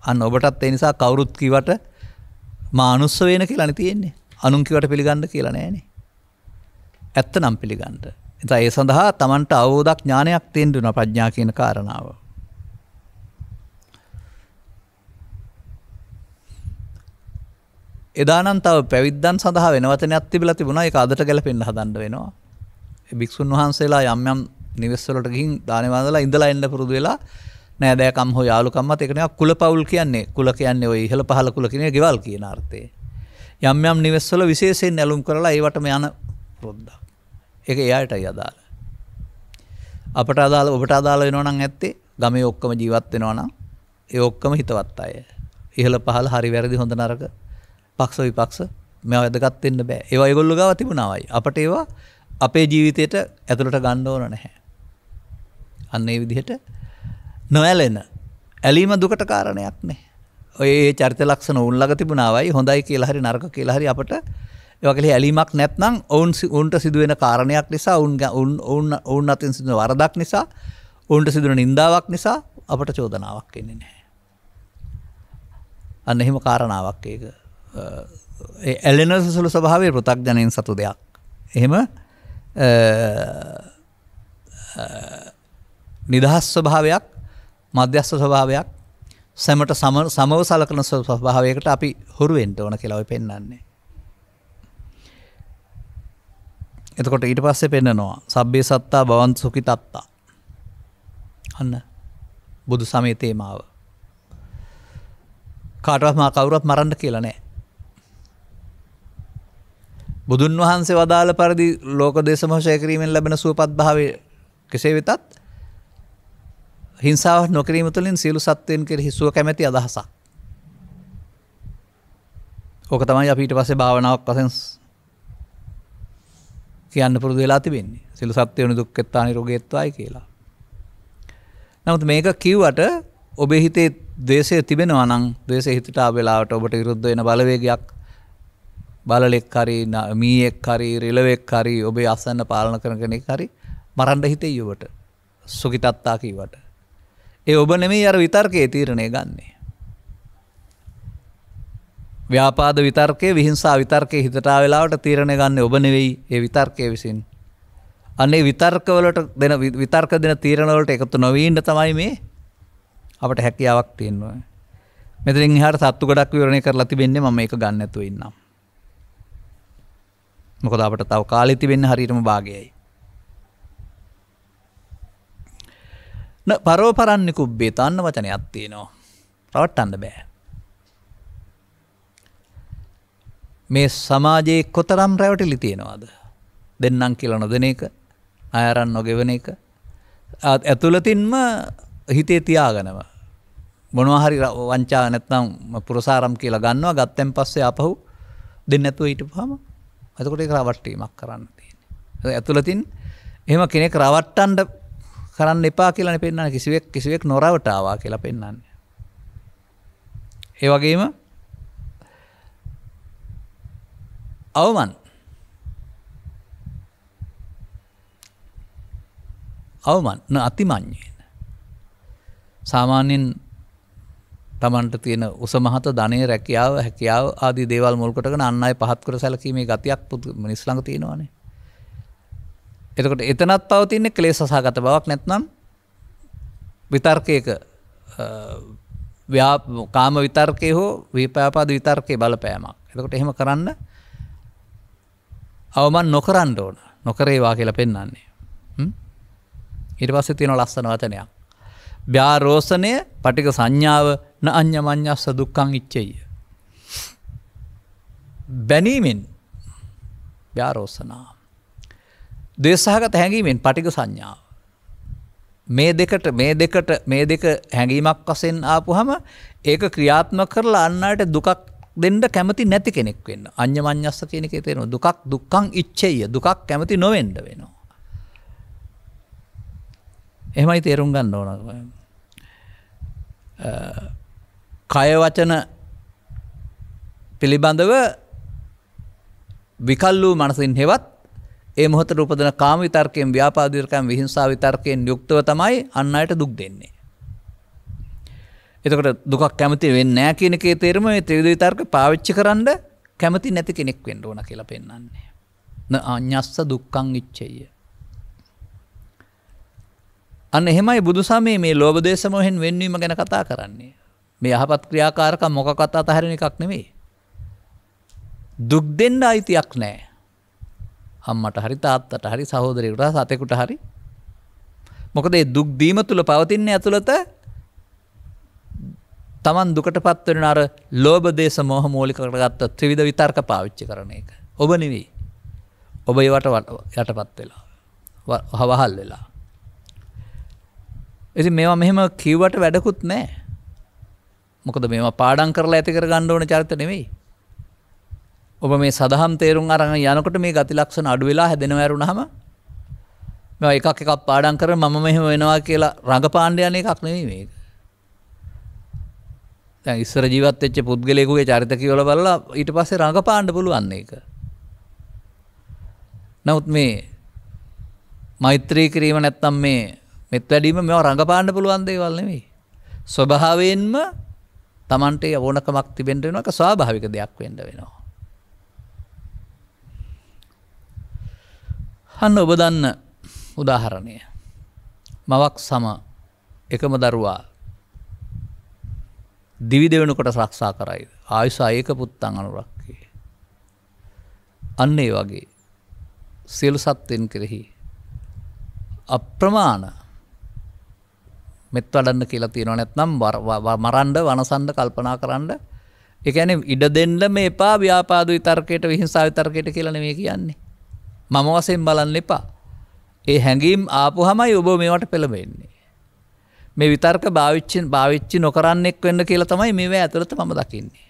අන්න ඔබටත් ඒ නිසා කවුරුත් කිවට මා අනුස්ස වෙන කියලානේ තියෙන්නේ. අනුන් කිවට පිළිගන්න කියලා නෑනේ. ඇත්ත නම් පිළිගන්න. එතන ඒ සඳහා Tamanට අවබෝධයක් ඥානයක් තියෙන්න ප්‍රඥා කියන කාරණාව. එදානන්තාව පැවිද්දන් සඳහා වෙනවතන අත්තිබිල තිබුණා එක අදට ගැලපෙන්න්න හදන්න වෙනවා. භික්‍ෂුන් වහන්සේලා යම් යම් නිවෙස්සවලට ගින් දානවාදලා ඉඳලා එන්න පුරුදු වෙලා නෑදෑකම් හෝ යාලුකම්මත් එකන කුල පවුල් කියන්නේ කුල කියන්නේ ඔය ඉහළ පහල කුල කියන ගෙවල් කියන අර්ථය. යම් යම් නිවෙස්වල විශේෂයෙන් ඇලුම් කරලා ඒවටම යන පොද්ද. එක එයායටයි අදාළ. අපට අදාල ඔබට අදාල වෙනවනම් ඇත්තේ ගම ඔක්කම ජීවත් වෙනවනම් ඒ ඔක්කම හිතවත් අය. ඉහළ පහල හරි වැරදි හොඳ නරක පක්ෂ විපක්ෂ මෙ වැදගත් වෙන්න බෑ ඒවා ඒගොල්ලු ගාව තිබුණාවයි අපට ඒවා අපේ ජීවිතයට ඇතුළට ගණ්ඩ ඕන නැහැ අන්න ඒ විදිහට නොඇලෙන ඇලීම දුකට කාරණයක් නේ ඔය චරිත ලක්ෂණ උල්ලග තිබුණාවයි හොඳයි කියලා හරි නරක කියලා හරි අපට ඒවගේ ඇලීමක් නැත්නම් ඔවුන් උන්ට සිදුවෙන කාරණයක් නිසා උන් ඔවුන් ඔවුන් අතින් සිදුන වරදක් නිසා ඔවුන්ට සිදුන නින්දාවක් නිසා අපට චෝදනාවක් එන්නේ නැහැ අන්න එහෙම කාරණාවක් ඒක ඇලෙන සුළු ස්වභාවය පෘතක්ජනයෙන් සතු දෙයක්. එහෙම නිදහස් ස්වභාවයක් මධ්‍යස්ව ස්වභාවයක් සැමට සමව සලකන ස්වභාවයකට අපි හොරුවෙන්ට ඕන කෙලව පෙන්න්නන්නේ. එතකොට ඊට පස්සේ පෙන්නනවා සබ්බේ සත්තා බවන් සුකි තත්තා. අන්න බුදු සමේ තේමාව. කාටවත් මා කවුරත් මරන්න කියලනෑ බුදුන් වහන්සේ වදාළ පරිදි ලෝක දේශමෝෂය කිරීමෙන් ලැබෙන සුවපත් භාවය කෙසේ වෙතත් හිංසාාව නොකිරීම තුළින් සියලු සත්වයෙන් කෙරෙහි සුව කැමැති අදහසක්. ඕක තමයි අපිට පසේ භාවනාවක් වසෙන් කියන්න පුරුදු වෙලා තිබෙන්නේ සිලු සත්වයනු දුක්කෙත්තානි රෝගෙත්වායි කියලා. නමුත් මේක කිව්වට ඔබේ හිතේ දේශය තිබෙනවා නම් දේශය හිතට වෙලාට ඔබට විරුද්ධ වෙන බලවේගයක් බලලෙක් හරි මීයෙක් හරි රිලවෙක් හරි ඔබේ අසන්න පාලන කරන කෙනෙක් හරි මරන්ඩ හිතේ යුවට සුකිතත්තා කීවට. ඒ ඔබ නෙමේ අර විතර්කයේ තීරණය ගන්නේ. ව්‍යාපාද විතර්කය විහිංසා විතර්කය හිතටා වෙලාවට තීරණ ගන්න ඔබ නෙවෙයි ඒ විතර්කය විසින්. අන්නේ විතර්කවලට දෙන විතර්ක දෙන තීරණවලට එකතු නොවීන්න තමයි මේ අපට හැකියාවක් තියෙන්වා. මෙතරින් හට සත්තු ගඩක් විවරණය කරලා තිබෙන්නේ ම එක ගන්නඇතු ඉන්නම්. මොකද අපට තව කාලෙති වෙන්න හරිරම භාගයයි. පරෝපරන්නෙ කුබ්බේ තන්න වචනයක් තියෙනවා රවට්ටන්න බෑ. මේ සමාජයේ කොතරම් රැවටිලි තියෙනවාද දෙන්නම් කියල නොදන එක අයරන් නොගෙවන එක ඇතුළතින්ම හිතේ තියාගෙනව මොනහරි වංචා නැත්නම් පුරසාරම් කියලා ගන්නවා ගත්තැන් පස්සේ අපහු දෙන්න ඇතුව ඊට පහම ඇතකොට එක රවට්ටීමක් කරන්න තියෙන ඇතුළතින් එහම කෙනෙක් රවට්ටන්ඩ කරන්න එපා කියලන පෙන්න්න කිසිවෙක් කිසිවෙක් නොරවටාවා කියලා පෙන්න්න ඒ වගේම අවමන් අවමන් අතිමං්ඥයෙන් සාමාන්‍යෙන් තමන්ට තියෙන උසමහත ධනය රැකියාව හැකියාව ආදී දේවල් මුල්කටගෙන අන්න අයි පහත්කර සැලකීමේ ගතියක් පුතු මිනිස්ලඟ තියෙනවානේ. එතකට එතනත් පවතින්නේ කලේ සසාගත බවක් නැත්නම් විතර්කයක කාම විතර්කය හෝ වීපාපාද විතර්කය බලපෑමක්. එතකොට එහෙම කරන්න අවමන් නොකරන්න ඕන නොකරේවා කියලා පෙන්න්නන්නේ. ඉරිවස්ස තියෙන ලස්සන වචනයක්. ්‍යාරෝසනය පටික සංඥාව න අන්‍යමං්ඥස්ස දුක්කං ඉච්චෙය. බැනීමෙන් ්‍යාරෝසනා. දේශහගත හැඟීමෙන් පටික සංඥාව. මේ දෙකට මේ දෙකට මේ දෙක හැඟීමක් වසෙන් ආපුහම ඒක ක්‍රියාත්ම කරලා අන්නට දුකක් දෙන්නට කැමති නැති කෙනෙක් වෙන්න අන්‍යමං්ඥස්ස කියන එක තේෙන දුකක් දුක්කං ඉච්චෙය දුකක් කැමති නොවෙන්ඩ වෙනවා. එහමයි තේරුම් ගන්න ඕනකය. කයවචන පිළිබඳව විකල් වූ මනසින් හෙවත් ඒ මොහොතට උපදන කාම විතර්කයෙන් ව්‍යාපාදිරකයන් විහිංසා විතර්කයෙන් යුක්තව තමයි අන්න අයට දුක් දෙන්නේ. එතකට දුකක් කැමති වෙන්න නෑ කියනකේ තේරම ත්‍රවිධ විතර්ක පාවිච්චි කරන්න කැමති නැති කෙනෙක් වෙන්න ඕන කියලා පෙන්න්නන්නේ. න අඥස්ස දුක්කං ඉච්චය. අන්න එහෙමයි බුදුසමේ මේ ලෝබදේශමොහෙන් වෙන්වීම ගැන කතා කරන්නේ. මේ යහපත් ක්‍රියාකාරකම් මොකකත් අතහැරෙන එකක් නෙමේ. දුක් දෙන්න අයිතියක් නෑ. අම්මට හරි තාත්තට හරි සහෝදරයකුට සතෙකුට හරි මොකද ඒ දුක්දීම තුළ පවතින්නේ ඇතුළත තමන් දුකට පත්වෙන අර ලෝබ දේශ මෝහ මූලිකට ගත්ත ත්‍රවිධ විතර්ක පාවිච්චි කරන එක. ඔබ නෙවී. ඔබ ඒවට යටපත් වෙලා. හවහල් වෙලා. ඇති මේවා මෙහෙම කිව්වට වැඩකුත් නෑ. මොකද මෙම පාඩන් කරලා ඇතිකර ගණ්ඩෝන චරිත නෙවෙයි. ඔබ මේ සදහම් තේරුම් අරන යනකොට මේ ගතිලක්ෂණ අඩු වෙලා හැදෙන ඇරුණ හම මෙ එකක් එකක් පාඩන් කර මම මෙහෙම වෙනවා කියලා රඟපාණ්ඩයන එකක් නෙවෙයි මේක. ඉස්සර ජීවත් එච්ච පුද්ගලයකුගේ චරිතකවල බල්ලා ඊට පස්සේ රඟපාණ්ඩ පුළුවන්න එක. නවත් මේ මෛත්‍රී කිරීම නැත්තම් මේ මෙත් වැඩීම මෙ රඟපාණ්ඩ පුළුවන්දේ වල්නෙවෙයි. ස්වභාවෙන්ම තමන්ට ඕනකමක් තිබෙන්ට වෙනක ස්වාභාවික දෙයක් වෙන්ඩ වෙනවා. හන්න ඔබ දන්න උදාහරණය මවක් සම එකම දරුවා දිවිද වෙනකොට රක්ෂා කරයි ආයුසා ඒක පුත්තන් අනුරක්කේ. අන්නේ වගේ සියලු සත්වෙන් කෙරෙහි අප්‍රමාණ මෙත් වඩන්න කියලා තියෙනවා නැත්නම් මරන්ඩ වනසන්ඩ කල්පනා කරන්න එකන ඉඩ දෙන්න මේ එපා ව්‍යාපාදු විතර්කයට විහිංසා විතර්කයට කියලන මේ කියන්නේ. මම වසෙන් බලන්න එපා. ඒ හැඟීම් ආපු හමයි ඔබ මේවට පෙළබෙන්නේ. මේ විතර්ක භාවිච්චෙන් භාවිච්චි නොකරන්නෙක් වෙන්න කියලා තමයි මේ ඇතුළත මම දකින්නේ.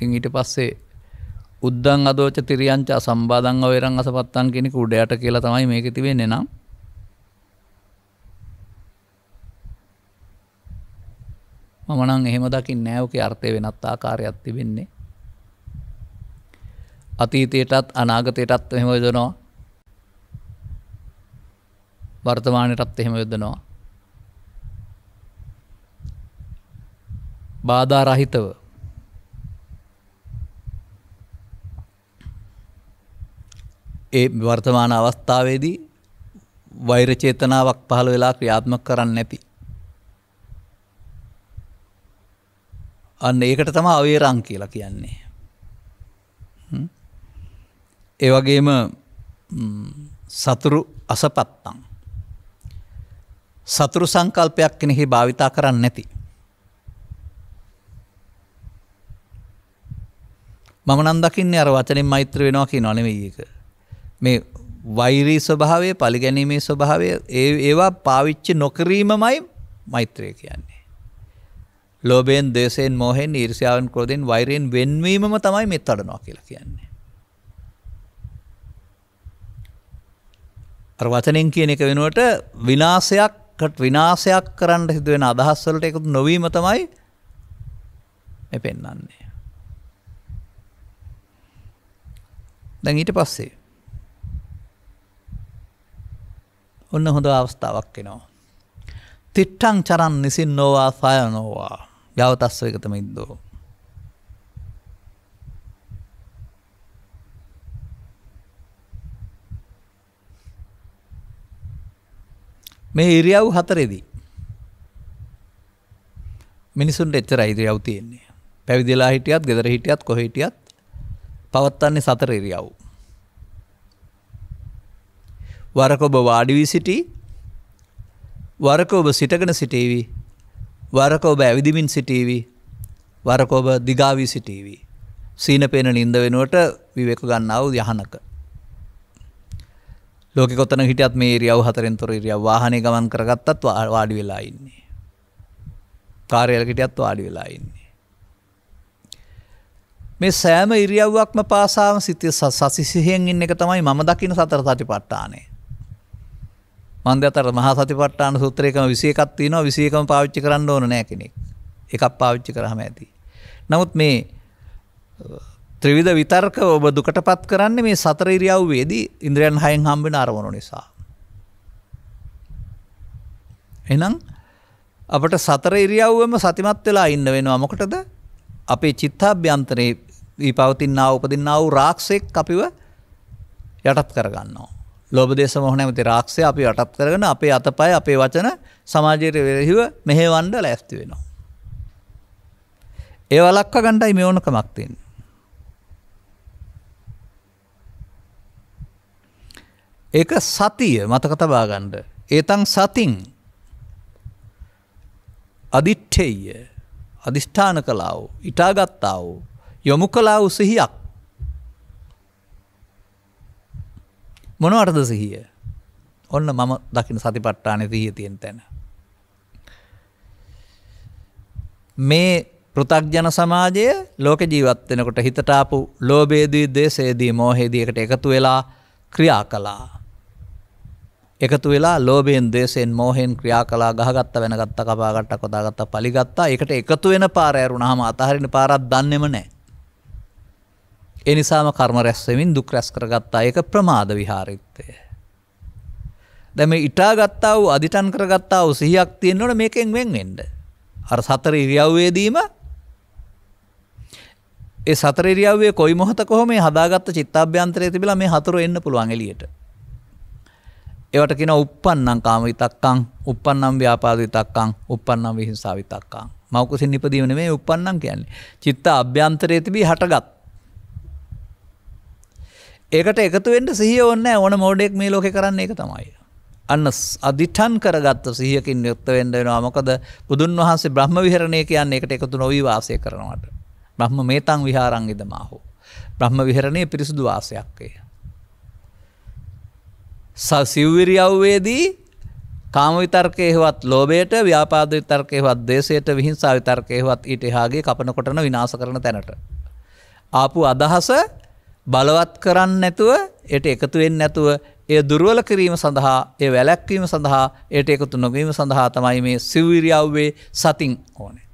තින් ඊට පස්සේ උද්දන් අදෝච තිරියංච සම්බාධන් ඔයරං අසපත්තන් කෙනෙක උඩයට කියලා තමයි මේක තිවෙන්නේ නම් මමනං එහෙම දකිින් නෑවකි අර්ථය වෙනත් ආකාරයක් තිබෙන්නේ අතීතයටත් අනාගතයටත් එහෙම යොදනවා වර්තමානයටත් එහෙම යොදනවා බාධා රහිතව ඒ වර්තමාන අවස්ථාවේදී වෛරචේතනාවක් පහළ වෙලා ක්‍රියාත්ම කරන්න නැති. අන්න ඒකට තම අවේරං කියලා කියන්නේ. ඒවගේම සතුරු අසපත්තං. සතුරු සංකල්පයක් කෙනෙහි භාවිතා කරන්න නැති. මම නම් දකින්නේ අර වචනින් මෛත්‍ර වෙනවා කියන අනෙමෙයි ඒක. මේ වෛරී ස්වභාවය පලිගැනීමේ ස්වභාවය ඒවා පාවිච්චි නොකිරීමමයි මෛත්‍රය කියන්නේ. ලෝබයෙන් දේශයෙන් මෝහෙන් ඊර්සියාවන් කෝදෙන් වෛරයෙන් වෙන්වීමම තමයි මෙත් අඩනවා කියලා කියන්නේ. වචනෙන් කියන එක වෙනුවට විනාසයක්කට විනාසයක් කරන්න සිදුවෙන අදහස්වලට එකතු නොවීම තමයි පෙන්නන්නේ. දැන් ඊට පස්සේ ඔන්න හොඳ අවස්ථාවක් එනවා. තිට්ටං චරන් නිසින් නොවා සයනෝවා යවතස්ව එකතම ඉද්දෝ. මේ ඉරියව් හතරෙදී. මිනිසුන්ට එච්චර ඉරියව් තියෙන්නේ. පැවිදිලා හිටියත් ගෙදර හිටියත් කොහිටියත් පවත්වන්නේ සතර ඉරියව්. වරක ඔබ වාඩිවී සිටි වරක ඔබ සිටගෙන සිටීවි වරක ඔබ ඇවිදිමින් සිටීවි වරක ඔබ දිගාවී සිටීවි සීන පේන නින්ද වෙනුවට විවේක ගන්නාව යහනක ලෝක කොතන හිටියත් මේ රියව් හතරෙන් තොර රිය වාහනය ගමන් කරගත්තත් වාඩි වෙලා ඉන්නේ කාරයලකටත් වාඩි වෙලා ඉන්නේ මේ සෑම ඉරියව්වක්ම පාසාම සිතය සසිසිහෙන් ඉන්න එක තමයි මම දකින සතර සටි පට්ටානේ මන්ද අතර මහා සතිපට්ටාන සූත්‍රයකම විසියකත් තියෙනවා විසියකම පාවිච්චි කරන්න ඕන නෑ කෙනෙක් එකක් පාවිච්චි කරහම ඇති. නමුත් මේ ත්‍රවිධ විතර්ක ඔබ දුකට පත් කරන්නේ මේ සතර ඉරියව්වේදී ඉන්ද්‍රයන් හයෙන් හම්බෙන අරමුණු නිසා. එනම් අපට සතර ඉරියව්වම සතිමත් වෙලා ඉන්න වෙනවා මොකටද අපේ චිත්තාභ්‍යන්තරයේ පවතින්නාව උපදින්නාව රාක්ෂයෙක් අපිව යටත් කරගන්නවා. ලෝබදේශ මොහන ඇමති රාක්ෂය අපි අටත් කරගෙන අපේ අතපය අපේ වචන සමාජයට වෙරහිව මෙහෙවන්ඩ ලැස්ති වෙනවා. ඒ වලක්ක ගණ්ඩයි මෙවුණු කමක්තින්. ඒක සතිය මතකතබාගණ්ඩ ඒතන් සතින් අදිට්ටෙය අධිෂ්ඨාන කලාව ඉටාගත්තාව යොමු කලා උසිහියක් මොන අර්ද සිහිය ඔන්න මම දකින සතිපට්ටාන සිහිය තියෙන් තැන. මේ පෘතක්ජන සමාජය ලෝක ජීවත් වෙනකොට හිතටාපු ලෝබේදී දේශේදී මෝහේදයකට එකතු වෙලා ක්‍රියා කලා. එකතු වෙලා ලෝබයෙන් දේශයෙන් මෝහෙන් ක්‍රියා කලා ගහගත්ත වෙනගත්ත කපාගට්ට කොදාගත්ත පලිගත්තා එකට එකතු වෙන පාරෑරු නහම අතහරින පාරත් දන්නෙම නෑ. එනිසාම කර්ම රැස්වමින් දුක් රැස් කරගත්තා ඒක ප්‍රමාද විහාරිත්තය. දැම ඉටාගත්තා වූ අධිටන් කරගත්තා වූ සිහියක් තියෙන්න්නට මේකෙන් වෙන් එෙන්ඩ. අර සතර ඉරියව්වේදීම ඒ සතරිරියවේ කොයි මොහත කොහොම හදාගත්ත චිත්තාභ්‍යන්තරය තිබිලා මේ හතුර එන්න පුළුවන් එලියට. ඒවට කියෙන උප්පන්නම් කාම විතක්කං උපන්නම් ව්‍යාපාද විතක්කං උපන්නම් විහිංසා විතක්කං මවකුසි නිපදීවන මේ උපන්නම් කියන්නේ චිත්ත අභ්‍යන්තරය තිබී හටගත් ඒකට එකතුවෙන්ට සිහිය ඔන්න ඕන මෝඩෙක් මේ ලෝක කරන්නේ එක තමයි. අන්න අධිටන් කරගත්ත සිහකින් යුක්තවෙන්ඩ වෙනවා මොකද බුදුන් වහන්සේ බ්‍රහ්ම විහරණය කියන්න එකට එකතු නොවීවාසය කරනවට. බ්‍රහ්ම මේතං විහාරංගිද මහෝ. බ්‍රහ්ම විහරණය පිරිසිදු වාසයක්කය. සිව්විරියව්වේදී කාමවිතර්කයහෙවත් ලෝබයට ව්‍යාපාද විතර්කයවත් දේශයට විහිංසා විතර්කයවත් ඊට හාගේ කපනකොටන විනාස කරන තැනට. ආපු අදහස බලවත් කරන්න නැතුව එයට එකතුවෙන් නැතුව එය දුර්ුවල කිරීම සඳහා ඒ වැලැක්වීම සඳහා එයට එකතු නොගීම සඳහා තමයි මේ සිවවිරියව්වේ සතින් ඕනේ.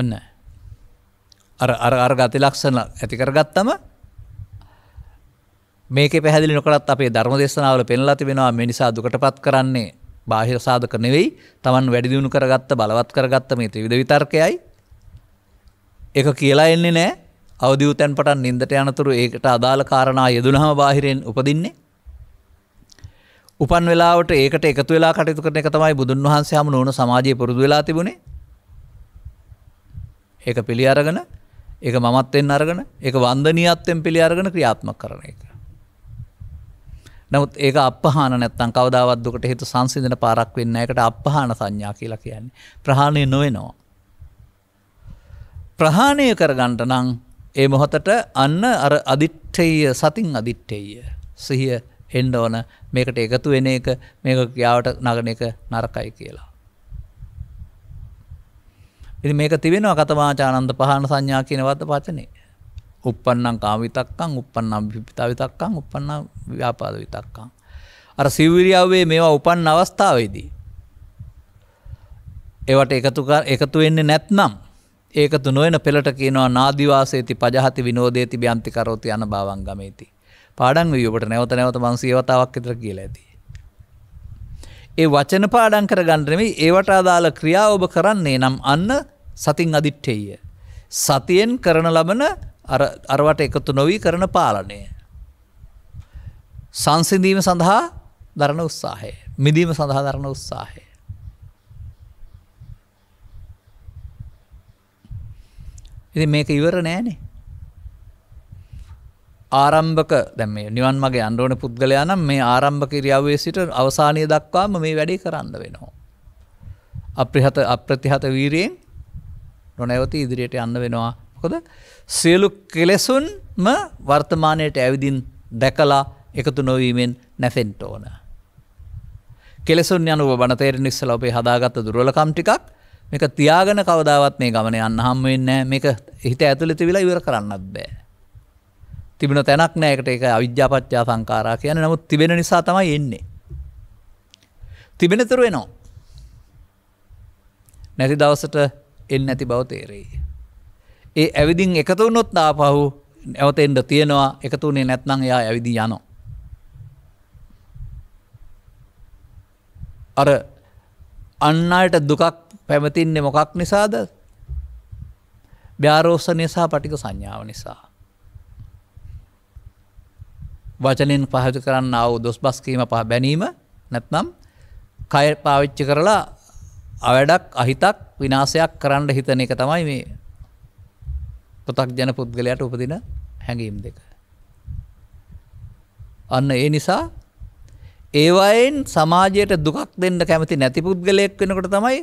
ඔන්න අර අර ගති ලක්ෂණ ඇතිකරගත්තම මේක පැහැදිලි නොකළත් අපේ ධර්ම දේශනාවල පෙන්ලා තිබෙනවා මේ නිසා දුකටපත් කරන්නේ බාහිර සාධක නෙවෙයි. Taman වැඩි දියුණු කරගත්ත බලවත් කරගත්ත මේ ත්‍රිවිධ විතර්කයයි එක කියලා එන්නේ නෑ අවදිවතැන් පටන් නින්දට යනතුරු ඒකට අදාළ කාරණා යෙදුනහම බාහිරයෙන් උපදින්නේ. උපන් වෙලාවට ඒකට එකතු වෙලා කටයුතු කරන එක තමයි බුදුන් වහන්සේ හම නොවන සමාජයේ පුරුදු වෙලා තිබුණේ. ඒක පිළි අරගෙන ඒක මමත්වෙන් අරගෙන ඒක වන්දනීයත්වෙන් පිළි අරගෙන ක්‍රියාත්මක කරන එක. නමුත් ඒක අපහාන නැත්තම් කවදාවත් දුකට හේතු සංසිඳන පාරක් වෙන්න ඒකට අපහාන සංඥා කියලා කියන්නේ. ප්‍රහාණය නොවෙනවා. ප්‍රහාණය කරගන්ට නං ඒ මොහොතට අන්න අර අදිට්ටෙය සතින් අදිට්ටෙය. සිහිය හෙන්ඩ ඕන මේකට එකතු වෙන එක මේක ක්‍යාවට නගන එක නරකයි කියලා. ඉති මේක තිබෙනවා කතමාචානන්ද පහන සංඥා කියන වත පචනේ. උප්පන්නම් කාවිතක්කං උපන්නම් භිපිතාවිතක්කං උපන්න ව්‍යාපාද විතක්කං. අර සිවිරියාවේ මේවා උපන් අවස්ථාවේදී. ඒවට එකතු එකතු වෙන්නේ නැත්නම් ඒකතු නොයන පෙළට කියනවා නාදිවාසේති පජහති විනෝදේති ්‍යන්තිකරෝති යන භාවන් ගමේති. පාඩන් වියෝට නැවත නැවත මංසේවතාවක් එතර කියලා ඇති. ඒ වචන පාඩන් කර ගණ්ඩරමි ඒවට අදාළ ක්‍රියා ඔබ කරන්නේ නම් අන්න සතින් අදිට්ටෙය. සතියෙන් කරන ලබන අරවට එකතු නොවී කරන පාලනය. සංසිඳීම සඳහා දරණ උත්සාහය. මිදීම සඳහා දරණ උත්සාහය. ඉතින් මේක ඉවර නෑනේ. ආරම්භක දැම නිවන් මගේ අන්ඩෝන පුද්ගලයා නම් මේ ආරම්භක රියව්වේ සිට අවසානය දක්වාම මේ වැඩි කරන්න වෙනවා. අප්‍රහත අප්‍රතිහත වීරයෙන් නොනැවති ඉදිරියට යන්න වෙනවා. කොද සියලු කෙලෙසුන්ම වර්තමානයට ඇවිදින් දැකලා එකතු නොවීමෙන් නැසෙන්ට ඕන. කෙලෙසුන් යනුව බනතේර නිස්සල ඔබේ හදාගත්ත දුරලකම් ටිකක් මේක තියාගෙන කවදාවත් මේ ගමන යන්න හම් වෙන්න මේක හිත ඇතුළ තිවිලා ඉවර කරන්නත් බෑ. තිබෙන තැනක් නෑකට එක අවිද්‍යාපච්චා සංකාරා කියන නමුත් තිබෙන නිසා තමයි එන්නේ. තිබෙන තුර වෙනවා. නැති දවසට එන්න ඇති බව තේරෙයි. ඒ ඇවිදිින් එකතු වුණොත් ආපහු ඇවත එන්ඩ තියෙනවා එකතුනේ නැත්නම් එයා ඇවිදි යනවා. අර අන්න අයට දුකක් පැමතින්නේ මොකක් නිසාද ්‍යාරෝසණය සහ පටික සංඥාව නිසා. වචනෙන් පහජ කරන්න අව දොස් බස්කීම පහ බැනීම නැත්නම් කය පාවිච්චි කරලා අවැඩක් අහිතක් විනාසයක් කරන්න හිතන එක තමයි මේ පොතක් ජන පුද්ගලයට උපදින හැඟීම් දෙක. අන්න ඒ නිසා ඒවයින් සමාජයට දුකක් දෙන්න කැමති නැති පුද්ගලයෙක් වෙනකොට තමයි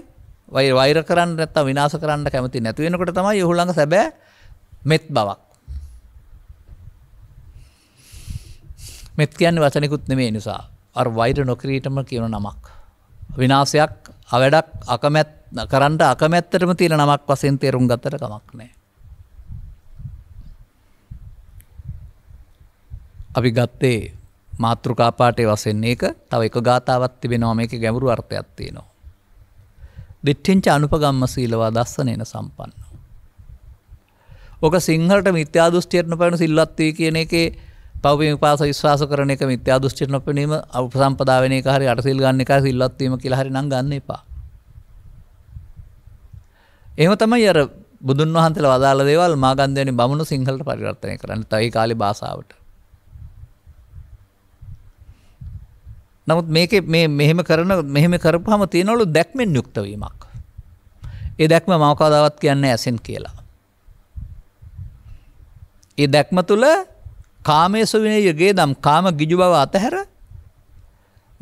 වයි වෛර කරන්න නැත්තම් විනාශ කරන්න කැමති නැති වෙනකොට තමයි යහුලඟ සැබෑ මෙත් බවක්. මෙත් කියන්නේ වචනිකුත් නෙමේ නිසා අර වෛර නොකිරීටම කියන නමක්. විනාශයක් අවැඩක් අකමැත් කරන්න අකමැත්තටම තියෙන නමක් වශයෙන් තේරුම් ගතට කමක් නෑ. අපි ගත්තේ මාතෘකාපාටය වසෙන්නේ එක තව එක ගාතාවත් තිබෙනවා මේක ගැඹුරු අර්ථයක් තියෙනවා. දිට්ඨිංච අනුපගම්ම සීලවා දස්සනේන සම්පන්න. ඕක සිංහලට මිත්‍යාදුෂ්ටියටන පැන සිල්ලත්වී කියන එකේ පවි පාස විශ්වාස කරන එක මිත්‍යාදුෂ්ටියන පැනීම අප සම්පදාවන හරි අටසිල් ගන්න එක සිල්ලත්වීම කියලහරි නං ගන්න එපා. එහම තමයි අර බුදුන් වහන්සල වදාල දේවල් මාගන්දයනි බමුණු සිංහලට පරිවර්තනය කරන්න තයි කාලි බාසාාවට. නමුත් මේක මේ මෙහෙම කරන මෙහෙම කරපුහම තියෙනවලු දැක්මෙන් යුක්තවීමක්. ඒ දැක්ම මවකදාවත් කියන්න ඇසෙන් කියලා. ඒ දැක්ම තුළ කාමේසුවිනේ යගේ දම් කාම ගිජු බව අතහැර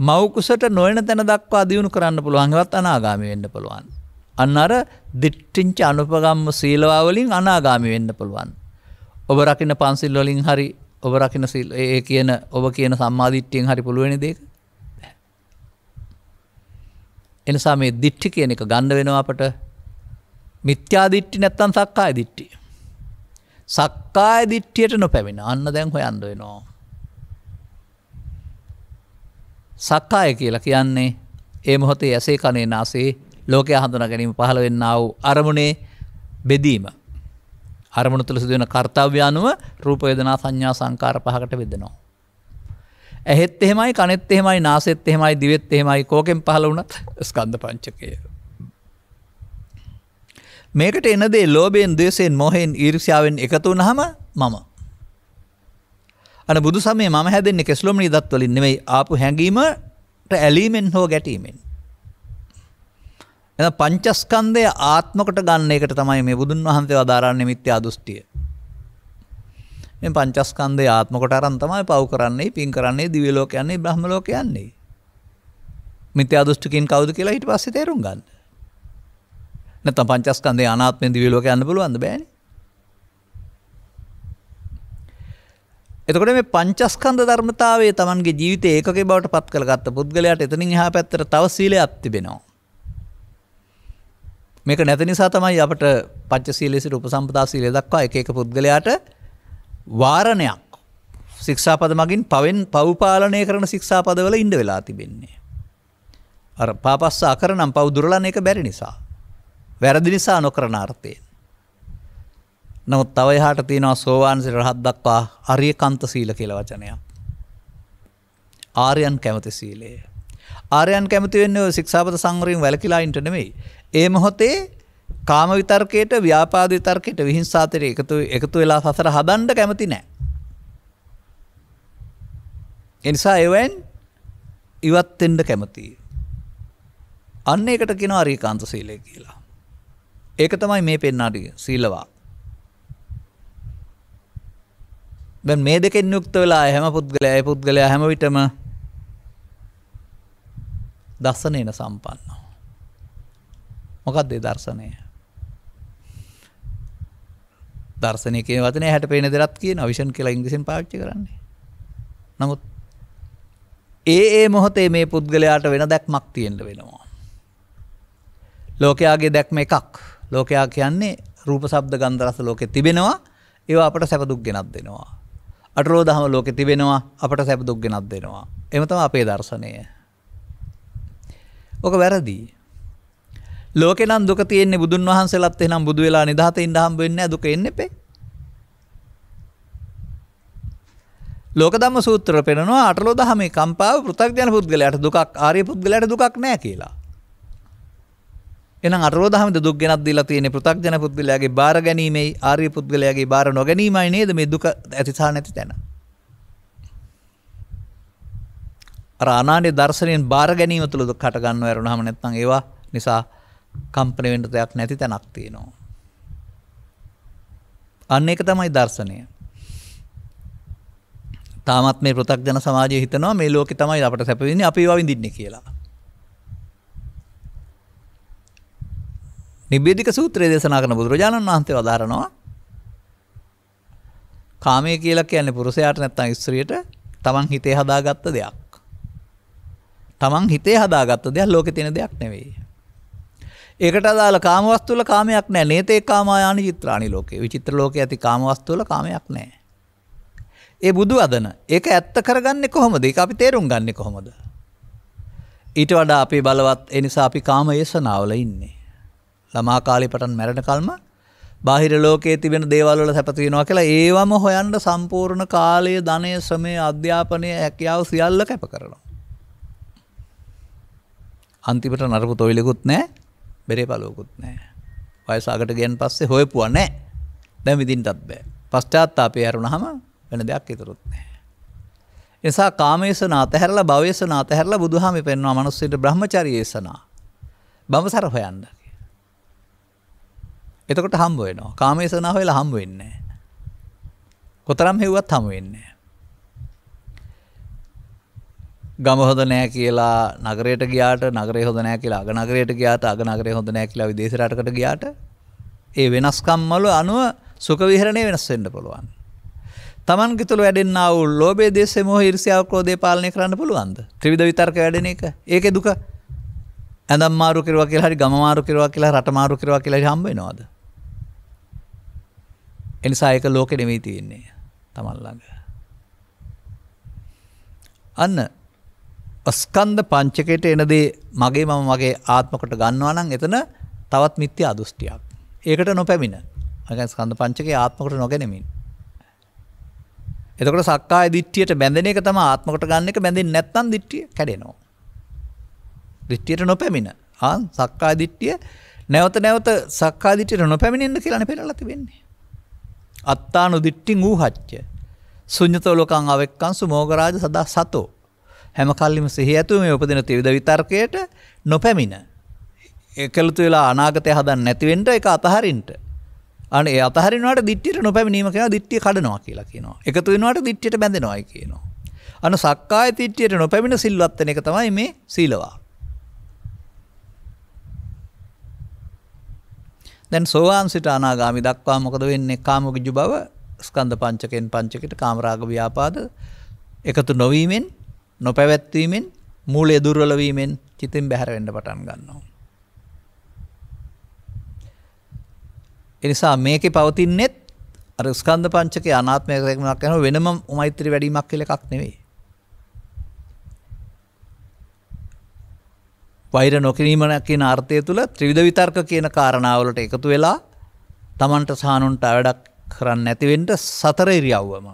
මවකුසට නොයන තැන දක්වා දියුණු කරන්න පුළුවන්ගවත් අනාගාමි වෙන්න පුළුවන්. අන්න අර දිට්ටිංච අනුපගම්ම සීලවාවලින් අනාගාමි වෙන්න පුළුවන්. ඔබ රකින පන්සිල්වලින් හරි ඔබ රකින ඒ කියන ඔබ කියන සම්මාධිට්්‍යයෙන් හරි පුළුවනි දෙක එනිසා මේ දිට්ටි කියන එක ගන්න වෙනවා අපට මිත්‍යාදිට්ටි නැත්තන් සක්කාය දිට්ටිය. සක්කාය දිට්ටියට නොපැමිණ අන්න දැන් හො අන්ද වෙනවා. සක්කාය කියලා කියන්නේ ඒ මොහොතේ ඇසේ කනේ නාසේ ලෝකය හඳුන ගැනීම පහළ වෙන්න වූ අරමුණේ බෙදීම. අරමුණ තුළ සිදුවන කර්තාව්‍ය අනුව රූපයෝදනා සංඥා සංකාර පහකට වෙදනවා. ඇහෙත් එහෙමයි කනෙත් එහෙමයි නාසෙත් එහෙමයි දිවෙත් එහෙමයි කෝකෙන් පහල වුණත් ස්කන්ධ පංචකය. මේකට එනදේ ලෝබයෙන් දේශයෙන් මොහෙන් ඊර්ෂාවෙන් එකතු වනහම මම. අන බුදු සමේ මම හැදෙන්නේ කෙස්ලොමනි දත්වලින් නෙමෙයි ආපු හැඟීමට ඇලීමෙන් හෝ ගැටීමෙන්. එ පංචස්කන්දය ආත්මකට ගන්න එකට තමයි මේ බුදුන් වහන්සේ වදාරන්නේ මිත්‍ය අදෘෂ්ටිය. මේ පංචස්කන්ධය ආත්ම කොට අරන් තමයි පව් කරන්නේ පින් කරන්නේ දිව්‍ය ලෝක යන්නේ බ්‍රහ්ම ලෝක යන්නේ. මිත්‍යා දෘෂ්ටිකින් කවුද කියලා ඊට පස්සේ තේරුම් ගන්න. නැත්නම් පංචස්කන්ධය අනාත්මෙන් දිව්‍ය ලෝක යන්න පුළුවන්ද බෑනේ. එතකොට මේ පංචස්කන්ධ ධර්මතාවය Tamanගේ ජීවිතයේ ඒකකේ බවට පත් කරගත්ත පුද්ගලයාට එතනින් එහා පැත්තට තව සීලයක් තිබෙනවා. මේක නැති නිසා තමයි අපට පංච සීලයේ සිට උපසම්පදා සීලය දක්වා එක එක පුද්ගලයාට වාරණයක් සික්ෂාපද මගින් පවෙන් පවපාලනය කරන සික්ෂාපදවල ඉන්ඩ වෙලා තිබෙන්නේ. අර පාපස්ස අකර නම් පවදුරලන එක බැරි නිසා. වැරදි නිසා නොකරන අර්ථයෙන්. නමුත් තවයි හාට තියෙනවා සෝවාන්සිට රහත් දක්වා අරිය කන්ත සීල කියල වචනයක්. ආරයන් කැමති සීලයේ. ආරයන් කැමතිවෙන්න ශික්ෂාපත සංවරින් වැලකිලා ඉටනෙමයි. ඒ මොහොතේ කාම විතර්කයට ව්‍යාපාද විතර්කයට විහිංසාතර එකතු එකතු වෙලා සසර හදන්ඩ කැමති නෑ. එනිසා එවැන් ඉවත්තෙන්ට කැමති. අන්න එකට කෙන අරීකාන්ත සීලය කියලා. ඒක තමයි මේ පෙන්නාටිය සීලවා. දැන් මේ දෙකෙන් යුක්ත වෙලා හැම පුද්ගලයා පුද්ගලයා හැම විටම දස්සනේන සම්පන්නා. මොකක්ද ඒ දර්ශනය? දර්ශනය කියන වචනේ හැට පේන දෙයක් කියන විෂන් කියලා ඉංග්‍රීසියෙන් පාවිච්චි කරන්නේ. නමුත් ඒ ඒ මොහොතේ මේ පුද්ගලයාට වෙන දැක්මක් තියෙන්න වෙනවා. ලෝකයාගේ දැක්ම එකක්. ලෝකයා කියන්නේ රූප ශබ්ද ගන්ධ රස ලෝකේ තිබෙනවා. ඒවා අපට සැප දුක් ගෙනත් දෙනවා. අටලෝ දහම ලෝකේ තිබෙනවා. අපට සැප දුක් ගෙනත් දෙනවා. එහෙම තමයි අපේ දර්ශනය. ඔක වැරදි. ලෝකේ නම් දුක තියෙන්නේ බුදුන් වහන්සේලාත් එහෙනම් බුදු වෙලා නිදහතේ ඉඳ හම්බ වෙන්නේ නැහැ දුක එන්නේ නැපේ. ලෝක ධම්ම සූත්‍රවල පෙන්නනවා අටලෝ දහමේ කම්පාව පෘථග්ජන පුද්ගලයාට දුකක් ආර්ය පුද්ගලයාට දුකක් නැහැ කියලා. එහෙනම් අටලෝ දහමේ දුක් ගෙනත් දීලා තියෙන්නේ පෘථග්ජන පුද්ගලයාගේ බාර ගැනීමයි ආර්ය පුද්ගලයාගේ බාර නොගැනීමයි නේද මේ දුක ඇති සහ නැති තැන. අර අනානේ දර්ශනයෙන් බාර ගැනීම තුළ දුක් හට ගන්නව ඇරුණාම නැත්නම් ඒවා නිසා කම්පන වෙන්න දෙයක් නැති තැනක් තියෙනවා. අන්න ඒක තමයි දර්ශනය. තාමත් මේ පෘථග්ජන සමාජය හිතනවා මේ ලෝකෙ තමයි අපට සැප වෙන්නේ අපි ඒවා විඳින්නේ කියලා. නිබ්බේධික සූත්‍රය දේශනා කරන බුදුරජාණන් වහන්සේ වදාරනවා කාමය කියලා කියන්නේ පුරුෂයාට නැත්නම් ස්ත්‍රියට තමන් හිතේ හදාගත්ත දෙයක්. තමන් හිතේ හදාගත්ත දෙයක් ලෝකෙ තියෙන දෙයක් නෙවෙයි. ඒකට අදාළ කාමවස්තුවල කාමයක් නැහැ. නේතේ කාමායාන චිත්‍රානි ලෝකේ. විචිත්‍ර ලෝකේ ඇති කාමවස්තුවල කාමයක් නැහැ. ඒ බුදු අදන. ඒක ඇත්ත කරගන්නේ කොහොමද? ඒක අපි තේරුම් ගන්නේ කොහොමද? ඊට වඩා අපේ බලවත් ඒ නිසා අපි කාම යසනාවල ඉන්නේ. ළමා කාලේ පටන් මැරෙන කල්ම බාහිර ලෝකයේ තිබෙන දේවල් වල සැපත වෙනවා කියලා ඒවම හොයන්න සම්පූර්ණ කාලය, ධනය, ශ්‍රමය, අධ්‍යාපනය, හැකියාව සියල්ල කැප කරනවා. අන්තිමට නරක තොවිලකුත් නැහැ. බෙරේ පලෝකුත් නෑ. වයසාකට ගෙන් පස්සේ හොයපුුව නෑ දැ විදින්ටත් බෑ පශ්චාත්තාපය ඇරුණහම වෙන දෙයක් ඉතුරුත් නෑ. එසා කාමේසන අතහැරල භවේසන අතහැරල බුදුහමි පෙන්වා මනුස්සට බ්‍රහ්මචරියේසනා බමසර හොයන්න. එතකට හම්බුවනවා කාමේසනා හොයලා හම්බුවෙන්නේ. කොතරම් හෙව්වත් හමුවෙන්නේ. ගම හොඳ නෑ කියලා නගරයට ගියාට නගරේ හොඳ නෑ කියලා අග නගරයට ගියාට අග නගරේ හොඳ නෑ කියලා විදේශ රටකට ගියාට ඒ වෙනස්කම් වල අනුව සුඛ විහරණය වෙනස් වෙන්න පුළුවන්. Taman කිතුල වැඩෙන්නා වූ ලෝභයේ දේශේ මොහ ඊර්ෂ්‍යාව ක්‍රෝධය පාලනය කරන්න පුළුවන්ද? ත්‍රිවිධ විතර්ක වැඩෙන එක. ඒකේ දුක ඇඳම් මාරු කෙරුවා කියලා හරි ගම මාරු කෙරුවා කියලා රට මාරු කෙරුවා කියලා හරි හම්බ වෙනවද? එනිසා ඒක ලෝකෙ නෙමෙයි තියෙන්නේ. Taman ළඟ. අන්න ස්කන්ධ පංචකයට එනදේ මගේ මම මගේ ආත්මකට ගන්නවා නම් එතන තවත් මිත්‍ය අදෘෂ්ටියක්. ඒකට නොපැමිණ. අගැන් ස්කන්ධ පංචකේ ආත්මකට නොගැනෙමින්. එතකට සක්කා දිට්ටියට බැඳෙන එක තම ආත්මකට ගන්න එක බැඳින් නැත්තන් දිට්ටිය කැඩෙනවා. දිට්ටියට නොපැමිණ ආන් සක්කා දිට්ටිය නැවත නැවත සක්කා දිට්ටියට නොපැමිණෙන්න්න කියලන පෙරලති වෙන්නේ. අත්තානු දිට්ටිං වූ හච්ච. සුඥතෝලොකං අවෙක්කන්සු මෝගරාජ සදා සතෝ හැම කල්ලිම සිහි ඇතුව මේ උපදින තිවිධ විතර්කයට නොපැමිණ. එකලතු වෙලා අනාගතය හදන්න නැතිවෙන්ට එක අතහරින්ට. අන අතහරිනට දිට්ටියට නොපැමිණීම කියෙන දිට්ටිය කඩනවා කියලා කියනවා. එකතු වෙනට දිට්ටියට බැඳෙනවායි කියනවා. අන සක්කාය තිට්ටියට නොපැමිණ සිල්වත්තන එක තමයි මේ සීලවා. දැන් සෝවාන් සිට අනාගාමි දක්වා මොකද වෙන්නේ කාමගිජු බව ස්කන්ධ පංචකෙන් පංචකට කාමරාග ව්‍යාපාද එකතු නොවීමෙන් නොපැවැත්වීමෙන් මූලය දුර්වලවීමෙන් චිතින් බැහැරවෙන්න පටන් ගන්නවා. එනිසා මේක පවතින්නෙත් අර ස්කන්ධ පංචකේ අනාත්මය රැකීමක් කරන වෙනම මෛත්‍රී වැඩිමක් කියලා එකක් නෙවෙයි. වෛර නොකිරීම කියන අර්ථය තුළ ත්‍රිවිධ විතර්ක කියන කාරණාවලට එකතු වෙලා Tamanට සානුන්ට වැඩක් කරන්න නැති වෙන්න සතර ඉරියව්වම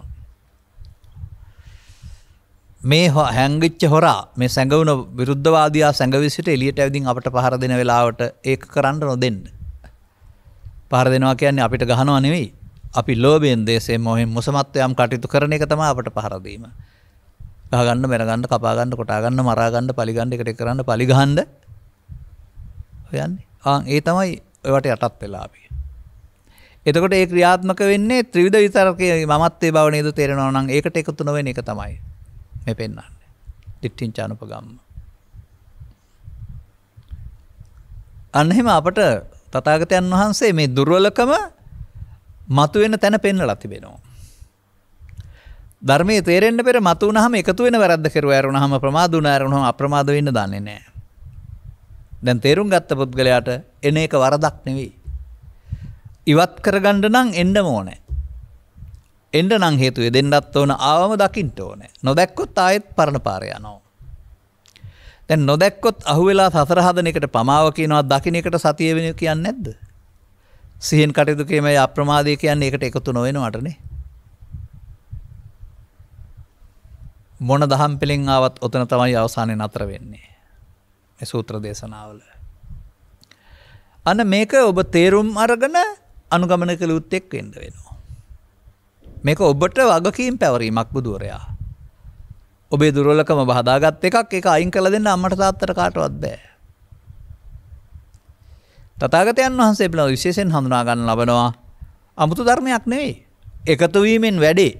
මේ හැංගිච්ච හොරා මේ සැඟවුණ විරුද්ධවාදයා සැඟවිසිට එලියට ඇවිදින් අපට පහර දෙන වෙලාවට ඒක කරන්න නොදෙන්න. පහර දෙනවා කියන්නේ අපිට ගහනවා නෙවෙයි. අපි ලෝභයෙන් දේශයෙන් මොහෙන් මොසමත්වයම් කටයුතු කරන එක තමයි අපට පහර දීම. ගහගන්න, මරගන්න, කපාගන්න, කොටාගන්න, මරාගන්න, පලිගන්න එකට කරන්න පලිගහන්න හොයන්නේ. ආන් ඒ තමයි ඔයවට යටත් වෙලා අපි. එතකොට ඒ ක්‍රියාත්මක වෙන්නේ ත්‍රිවිධ විතරකේ මමත්වේ බව නේද තේරෙනවා නම් ඒකට එකතු නොවෙන එක තමයි. මේ පෙන්න්න ඩිට්ටිංචානුපගම්ම අන්හෙම අපට තතාගතයන් වහන්සේ මේ දුර්වලකම මතුවෙන තැන පෙන්න ලතිබෙනවා. ධර්මය තේරෙන්ට පෙර මතු වනහම එකතු වෙන වැරද කෙර ඇරුණ හම ප්‍රමාදුන ඇරුණු අප්‍රමාද වන්න දන්නේ නෑ. දැන් තේරුම් ගත්ත පුද්ගලයාට එන එක වරදක් නෙවී. ඉවත් කරගණ්ඩ නං එන්ඩ මෝනෑ. එන්ඩ නං හේතුවේ දෙන්නත් ඕන ආවම දකිින්ට ඕන නොදැක්කොත් ආයෙත් පරණ පාරයනෝ. තැන් නොදැක්කොත් අහුවෙලා සසරහදන එකට පමාව කියනවා දකින එකට සතිය වෙන කියන්න නැද්ද. සිහෙන් කටයුතුකේම අප්‍රමාදය කියන්නේ එකට එකතු නොවෙනවටනේ. මොන දහම් පෙළෙන් ආවත් ඔතන තමයි අවසානය නතර වෙන්නේ. මෙ සූත්‍ර දේශනාවල. අන මේක ඔබ තේරුම් අරගන අනුගමන කළ උත්තෙක් වෙන්ඩ වෙනවා. මේක ඔබට වගකීම් පැවරීමක් බුදුවරයා. ඔබේ දුරලකම බහදාගත් එකක් එක අයින් කළ දෙන්න අම්මට තාත්තර කාටවත් බෑ. තතාගතයන් වහන්සේ පිළ විශේෂෙන් හඳුනාගන්න ලබනවා අමුතු ධර්මයක් නෙවෙයි. එකතුවීමෙන් වැඩේ.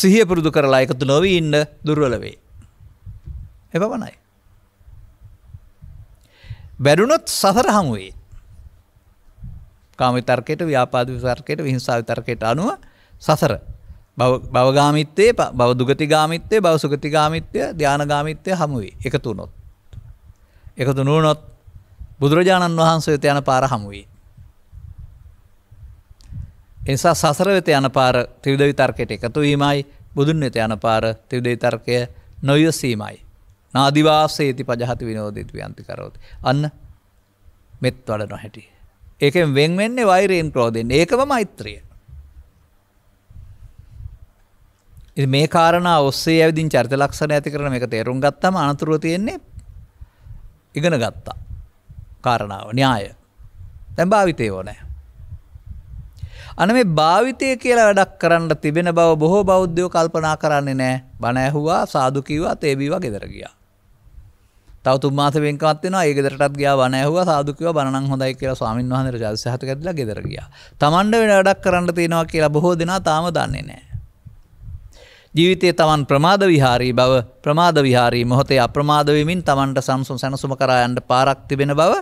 සිහිය පුරුදු කරලා එකතු නොවී ඉන්න දුර්වල වේ. එපමණයි. බැඩුනොත් සසර හමුවේ. කාම විතර්කයට ව්‍යාපාද විතර්කයට විහිංසා විතර්කයට අනුව සසර භවගාමිත්වයේ බව දුගති ගාමිත්වය බව සුගති ගාමිත්වය ධ්‍යානගාමිත්වය හමුවේ එකතු නොත්. එකතු නුවනොත් බුදුරජාණන් වහන්සේ යන පාර හමුවේ. එනිසා සසර වෙත යන පාර ත්‍රවිධ විතර්කයට එකතු වීමයි බුදුන් වෙත යන පාර ත්‍රවිධ විතර්කය නොයසීමයි. නාදිවාසේති පජහති විනෝදිත ව්‍යන්තිකරෝති. අන්න මෙත් වඩ නොහැටිය. ඒකෙන් වෙන් වෙන්නේ වෛරයෙන් ක්‍රෝධයෙන්. ඒකම මෛත්‍රිය. ඉතින් මේ කාරණා ඔස්සේ ඇවිදින් චරිත ලක්ෂණ ඇති කරන මේක තේරුම් ගත්තාම අනතුරුව තියෙන්නේ ඉගෙන ගත්තා. කාරණාව න්‍යාය. දැන් භාවිතේ ඕනේ. අන මේ භාවිතය කියලා වැඩක් කරන්න තිබෙන බව බොහෝ බෞද්ධයෝ කල්පනා කරන්නේ නැහැ. බණ ඇහුවා, සාදු කිව්වා, තේබීවා ගෙදර ගියා. තව තුන් මාස වෙන්කමත් වෙනවා ඒ ගෙදරටත් ගියා බණ ඇහුවා සාදු කිව්වා බණ නම් හොඳයි කියලා ස්වාමින් වහන්සේට ජාතිසහත කැදලා ගෙදර ගියා. Tamanḍa වෙන වැඩක් කරන්න තියෙනවා කියලා බොහෝ දෙනා තාම දන්නේ නැහැ. ජීවිතයේ Taman ප්‍රමාද විහාරී බව ප්‍රමාද විහාරී මොහොතේ අප්‍රමාද වෙමින් Tamanට සම්සුන් සැනසුම කරා යන්න පාරක් තිබෙන බව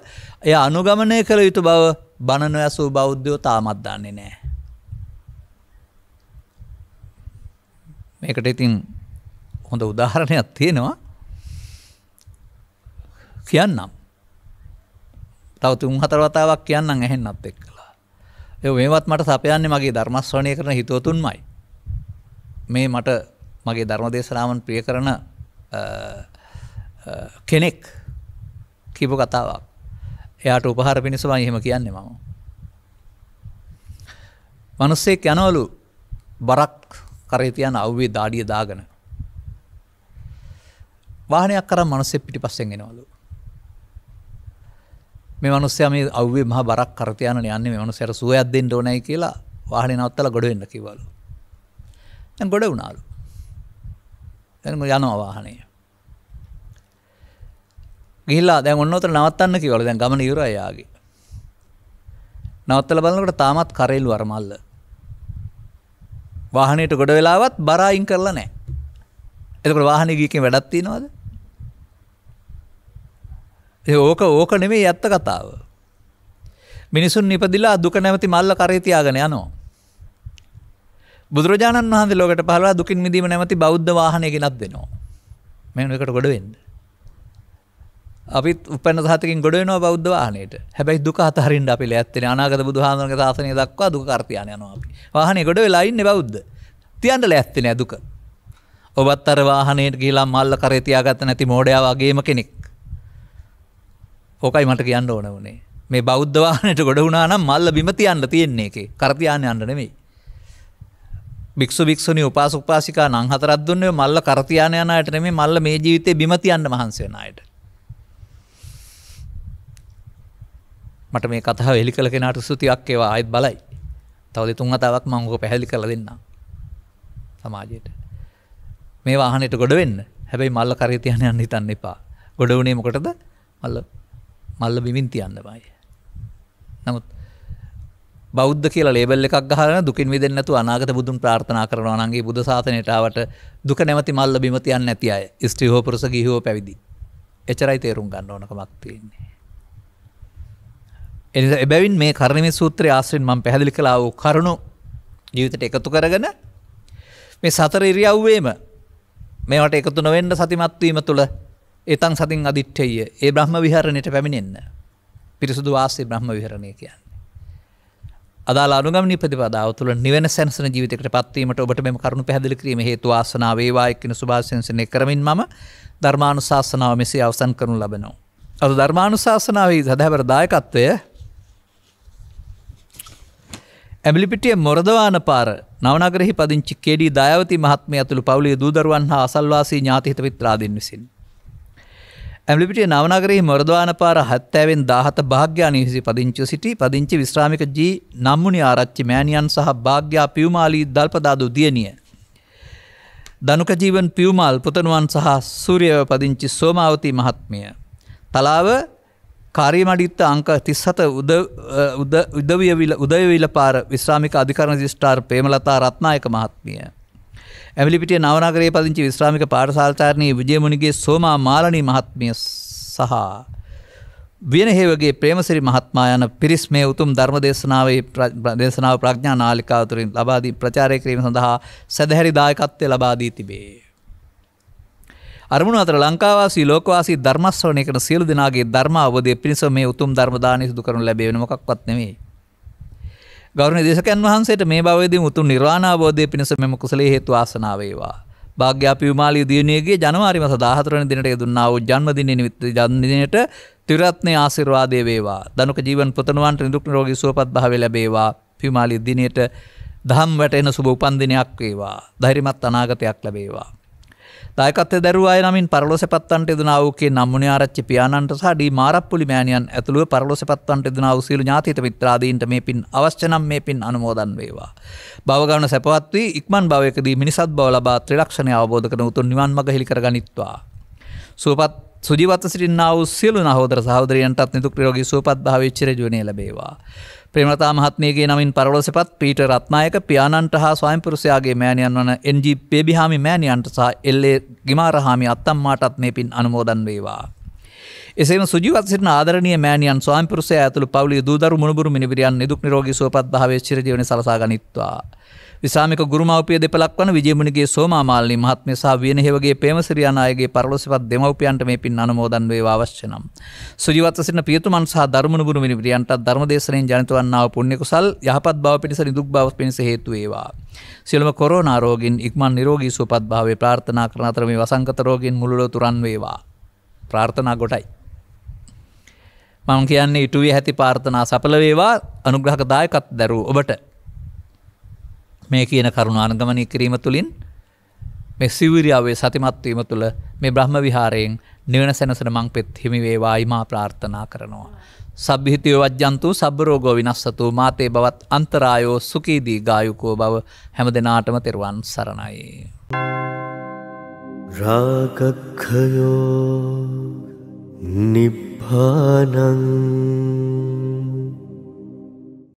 එය අනුගමනය කළ යුතු බව බණ නොඇසූ බෞද්ධයෝ තාමත් දන්නේ නැහැ. මේකට ඉතින් හොඳ උදාහරණයක් තියෙනවා කියන්නම්. තව තුන් හතර වතාවක් කියන්නම් ඇහෙන්නත් එක්කලා. ඒ මේවත් මට සපයන්නේ මගේ ධර්මස්වණය කරන හිතවතුන්මයි. මේ මට මගේ ධර්මදේශනාවන් ප්‍රිය කරන කෙනෙක් කිපු කතාවක්. එයාට උපහාර පිණිස මම එහෙම කියන්නේ මම. මිනිස්සෙක් යනවලු බරක් කරේ තියන අවුවේ දාඩිය දාගෙන වාහනයක් කරන් මිනිස්සෙක් පිටිපස්සෙන් එනවලු. මේ මනුස්සයා මේ අව්වේ මහ බරක් කරතයන යන්නේ මේ මනුස්සයට සුවයක් දෙන්න ඕනයි කියලා වාහනේ නවත්තලා ගොඩ වෙන්න කිව්වලු. දැන් ගොඩ වුණාලු. දැන් යනවා වාහනේ. ගිහිල්ලා දැන් ඔන්න උතර නවත්තන්න කිව්වලු. දැන් ගමන ඉවරයි යාගේ. නවත්තලා බලනකොට තාමත් කරේලු අර මල්ල. වාහනේට ගොඩ වෙලාවත් බර අයින් කරලා නැහැ. එතකොට වාහනේ ගියකින් වැඩක් තියනවද? ඕක ඕක නෙමේ ඇත්ත කතාව. මිනිසුන් නිපදිලා දුක නැමති මල්ල කරේතියාගෙන යනෝ. බුදුරජාණන් වහන්සේ ලෝකට පහළලා දුකින් මිදීම නැමති බෞද්ධ වාහනය ගෙනත් දෙනවා. මේ එකට ගොඩ වෙන්න. අපිත් උපන්න සහතකින් ගොඩ වෙනවා බෞද්ධ වාහනයට. හැබැයි දුක අතහරින්න අපි ලෑස්තිනේ අනාගත බුදුහාමුදුරන්ගේ ශාසනය දක්වා දුක කර්තියන යනවා අපි. වාහනේ ගොඩ වෙලා ඉන්නේ බෞද්ධ. තියන්න ලෑස්ති නෑ දුක. ඔබත් අර වාහනයට ගිහිලා මල්ල කරේ තියාගත්ත නැති මෝඩයා වගේම කෙනෙක්. ඕකයි මට කියන්න ඕන වනේ මේ බෞද්ධවානයට ගොඩ වුණා නම් මල්ල බිමතියන්න තියෙන්නේ එක කරතියාන්න අන්න නෙමෙයි භික්ෂු භික්ෂුණි උපාසක උපාසිකා නම් හතරක් දුන්නේ මල්ල කරතියාන යන අයට නෙමෙයි මල්ල මේ ජීවිතේ බිමතියන්න මහන්සි වෙන අයට මට මේ කතාව එලි කළ කෙනාට ස්තුතියක් ඒවා ආයෙත් බලයි තව දෙතුන් හතාවක් මම ඔක පැහැදිලි කරලා දෙන්නම් සමාජයට මේ වාහනයට ගොඩ වෙන්න හැබැයි මල්ල කරේ තියන්න යන්න හිතන්න එපා ගොඩ වුණේ මොකටද මල්ල මල්ල බිමින් තියන්නමයි. නමුත් බෞද්ධ කියල ලේබල් එකක් ගහන දුකින් විදන්නතු අනාගත බුදුන් ප්‍රාර්ථනා කරනවානගේ බුදු සාතනයටාවට දුක නැමති මල්ල බිමතියන් නැති අය ස්ත්‍රීහෝ පුරස ගිහෝ පැවිදි. එචරයි තේරුම් ගන්න ඕනකමක් තියෙන්නේ. එනි එබැවින් මේ කරණම සූත්‍රය ආශ්‍රෙන් මං පැහදිලි කලා වූ කරුණු ජීවිතට එකතු කරගන මේ සතර ඉරියව්වේම මේට එකතු නොවෙන්න සතිමත්වීම තුළ එතන් සතින් අධිට්ටය ඒ බ්‍රහ්ම විහරණයට පැමිණෙන්න පිරිසුදු වාසේ බ්‍රහ්ම විහරණය කියන්න. අදා අනුගම ප්‍රතිපදාව තුළ නිවන සැනසන ජීවිතකට පත්වීමට ඔබට මෙම කරුණු පැහැදිලි කිරීම හේතු වාසනාව වේවා එක්කින සුභාශංසනය කරමින් මම ධර්මානුශාසනාව මෙසේ අවසන් කරනු ලබනවා. අද ධර්මානුශාසනාවේ සදහැවර දායකත්වය ඇමිලිපිටිය මොරදවාන පාර නවනගරෙහි පදිංචි කෙඩී දායවති මහත්මය ඇතුළු පවුලේ දූදරුවන් හා අසල්වාසී ඥාතිහිත විත්‍රාදීන් විසින්. ඇමලිපිටිය නවනගරෙහි මොරදවාන පාර හත්තෑවෙන් දාහත භාග්‍යානයහිසි පදිංච සිටි පදිංචි විශ්‍රාමික ජී නම්මුණනි ආරච්චි මෑණියන් සහ භාග්‍යා පියවමාලී දල්පදාදු දියණිය. දනුකජීවන් පියවමාල් පුතනුවන් සහ සූරියව පදිංචි සෝමාවතී මහත්මිය. තලාව කාරීමඩිත්ත අංක තිස්හත උදවියවිල උදයවිල පාර විශ්‍රාමික අධිකරණ ශිෂ්ඨාර් පේමලතා රත්නායක මහත්මිය. ඇමිලිපිටිය නවනගරේ පදිංචි විශ්‍රාමික පාරසාල්තාරණී විජයමුණිගේ සෝමා මාලනී මහත්මිය සහ වියනහේවගේ ප්‍රේමසිරි මහත්මා යන පිරිස් මේ උතුම් ධර්ම දේශනාවේ දේශනාව ප්‍රඥා නාලිකාව තුළින් ලබා දී ප්‍රචාරය කිරීම සඳහා සැදැහැරි දායකත්වය ලබා දී තිබේ. අරමුණ අතර ලංකාවාසී ලෝකවාසී ධර්මස්වණය කරන සියලු දෙනාගේ ධර්ම අවබෝධය පිණිස මේ උතුම් ධර්ම දානය සිදු කරනු ලැබෙන්නේ මොකක්වත් නෙමෙයි. ගෞරවනීය දේශකයන් වහන්සේට මේ භවයේදී උතුම් නිර්වාණ අවබෝධය පිණිස මෙම කුසලයේ හේතු ආසනාව වේවා. භාග්‍යාපි විමාලී දියණියගේ ජනවාරි මාස 14 වෙනි දිනට යදුන්නා වූ ජන්මදිනයේ නිමිත්ත ජන්මදිනයට තිරත්නේ ආශිර්වාදය වේවා. ධනුක ජීවන පුතණුවන්ට නිරුක් නිරෝගී සුවපත් භාවය ලැබේවා. විමාලී දිනයට දහම් වැටෙන සුබ උපන්දිනයක් වේවා. ධෛර්යමත් අනාගතයක් ලැබේවා. දායකත්වය දැරුව අය නමින් පරලොසපත්තන්ට යදුනාවූගේ නම්මුණ ආරච්චි පියාණන්ට සහ ඩී මාරප්පුලි මෑණියන් ඇතුළුව පරලොසපත්තන්ට යදුනාවූ සියලු ඥාතිත මිත්‍රාදීන්ට මේ පින් අවශ්‍ය නම් මේ පින් අනුමෝදන් වේවා. භවගමන සැපවත් වී ඉක්මන් භවයකදී මිනිසත් බව ලබා ත්‍රිලක්ෂණය අවබෝධ කරන උතුම් නිවන් මඟ හෙළි කරගනිත්වා. සුවපත් සුජීවත්ව සිටින්නා වූ සියලු නහෝදර සහෝදරයන්ටත් නිදුක් නිරෝගී සුවපත් භාවය චිරජීවනයේ ලැබේවා. ප්‍රමතා මහත්මයගේ නමින් පරලොසපත් පීට රත්නායක පියාණන්ට හා ස්වයම්පුරුෂයාගේ මෑණියන් වන එන්ජී පේබිහාමි මෑණියන්ට සහ එල්ලේ ගිමාරහාමි අත්තම්මාටත් මේ පින් අනුමෝදන් වේවා. එසේම සුජීවත් සිටින ආදරණීය මෑණියන් ස්වයම්පුරුෂයා ඇතුළු පවුලේ දූදරු මුණුබුරු මිනිබිරියන් නිදුක් නිරෝගී සුවපත් භාවයේ චිරජීවනයේ සලසා ගනිත්වා. විසාමික ගුරුමවපිය දෙපලක් වන විජයමනිගේ සෝමාමාලනී මහත්ම සහ වියනහෙවගේ පේමසිරියානායගේ පරලොසිපත් දෙමවපියන්ට මේ පින් අනුමෝදන් වේවා අවශ්‍ය නම්. සුජීවත් සිටින පියතුමන් සහ ධර්මනුගුරු මිනිපිරියන්ට ධර්මදේශනෙන් ජනිත වන්නා වූ පුණ්‍ය කුසල් යහපත් බව පිණිස නිදුක් බව පිණිස හේතු වේවා. සියලුම කොරෝනා රෝගින් ඉක්මන් නිරෝගී සුවපත් භාවය ප්‍රාර්ථනා කරන අතර මේ වසංගත රෝගින් මුළු ලොව තුරන් වේවා. ප්‍රාර්ථනා ගොටයි. මම කියන්නේ ඉටුවේ ඇති පාර්ථනා සපල වේවා අනුග්‍රහකදායකත් දැරූ ඔබට මේ කියන කරුණ අර්ගමනය කිරීම තුළින් මෙ සිවිරියාවේ සතිමත්වීම තුළ මේ බ්‍රහ්ම විහාරයෙන් නිවන සැනසන මං පෙත් හිමිවේවා ඉමා ප්‍රාර්ථනා කරනවා. සබ්ිහිතය වජ්‍යන්තු සබරෝගෝ විනස්සතු මාතේ බවත් අන්තරායෝ සුකීදී ගායුකෝ බව හැම දෙනාටම තෙරවන් සරණයි. රාගක්හයෝ නිබ්භානං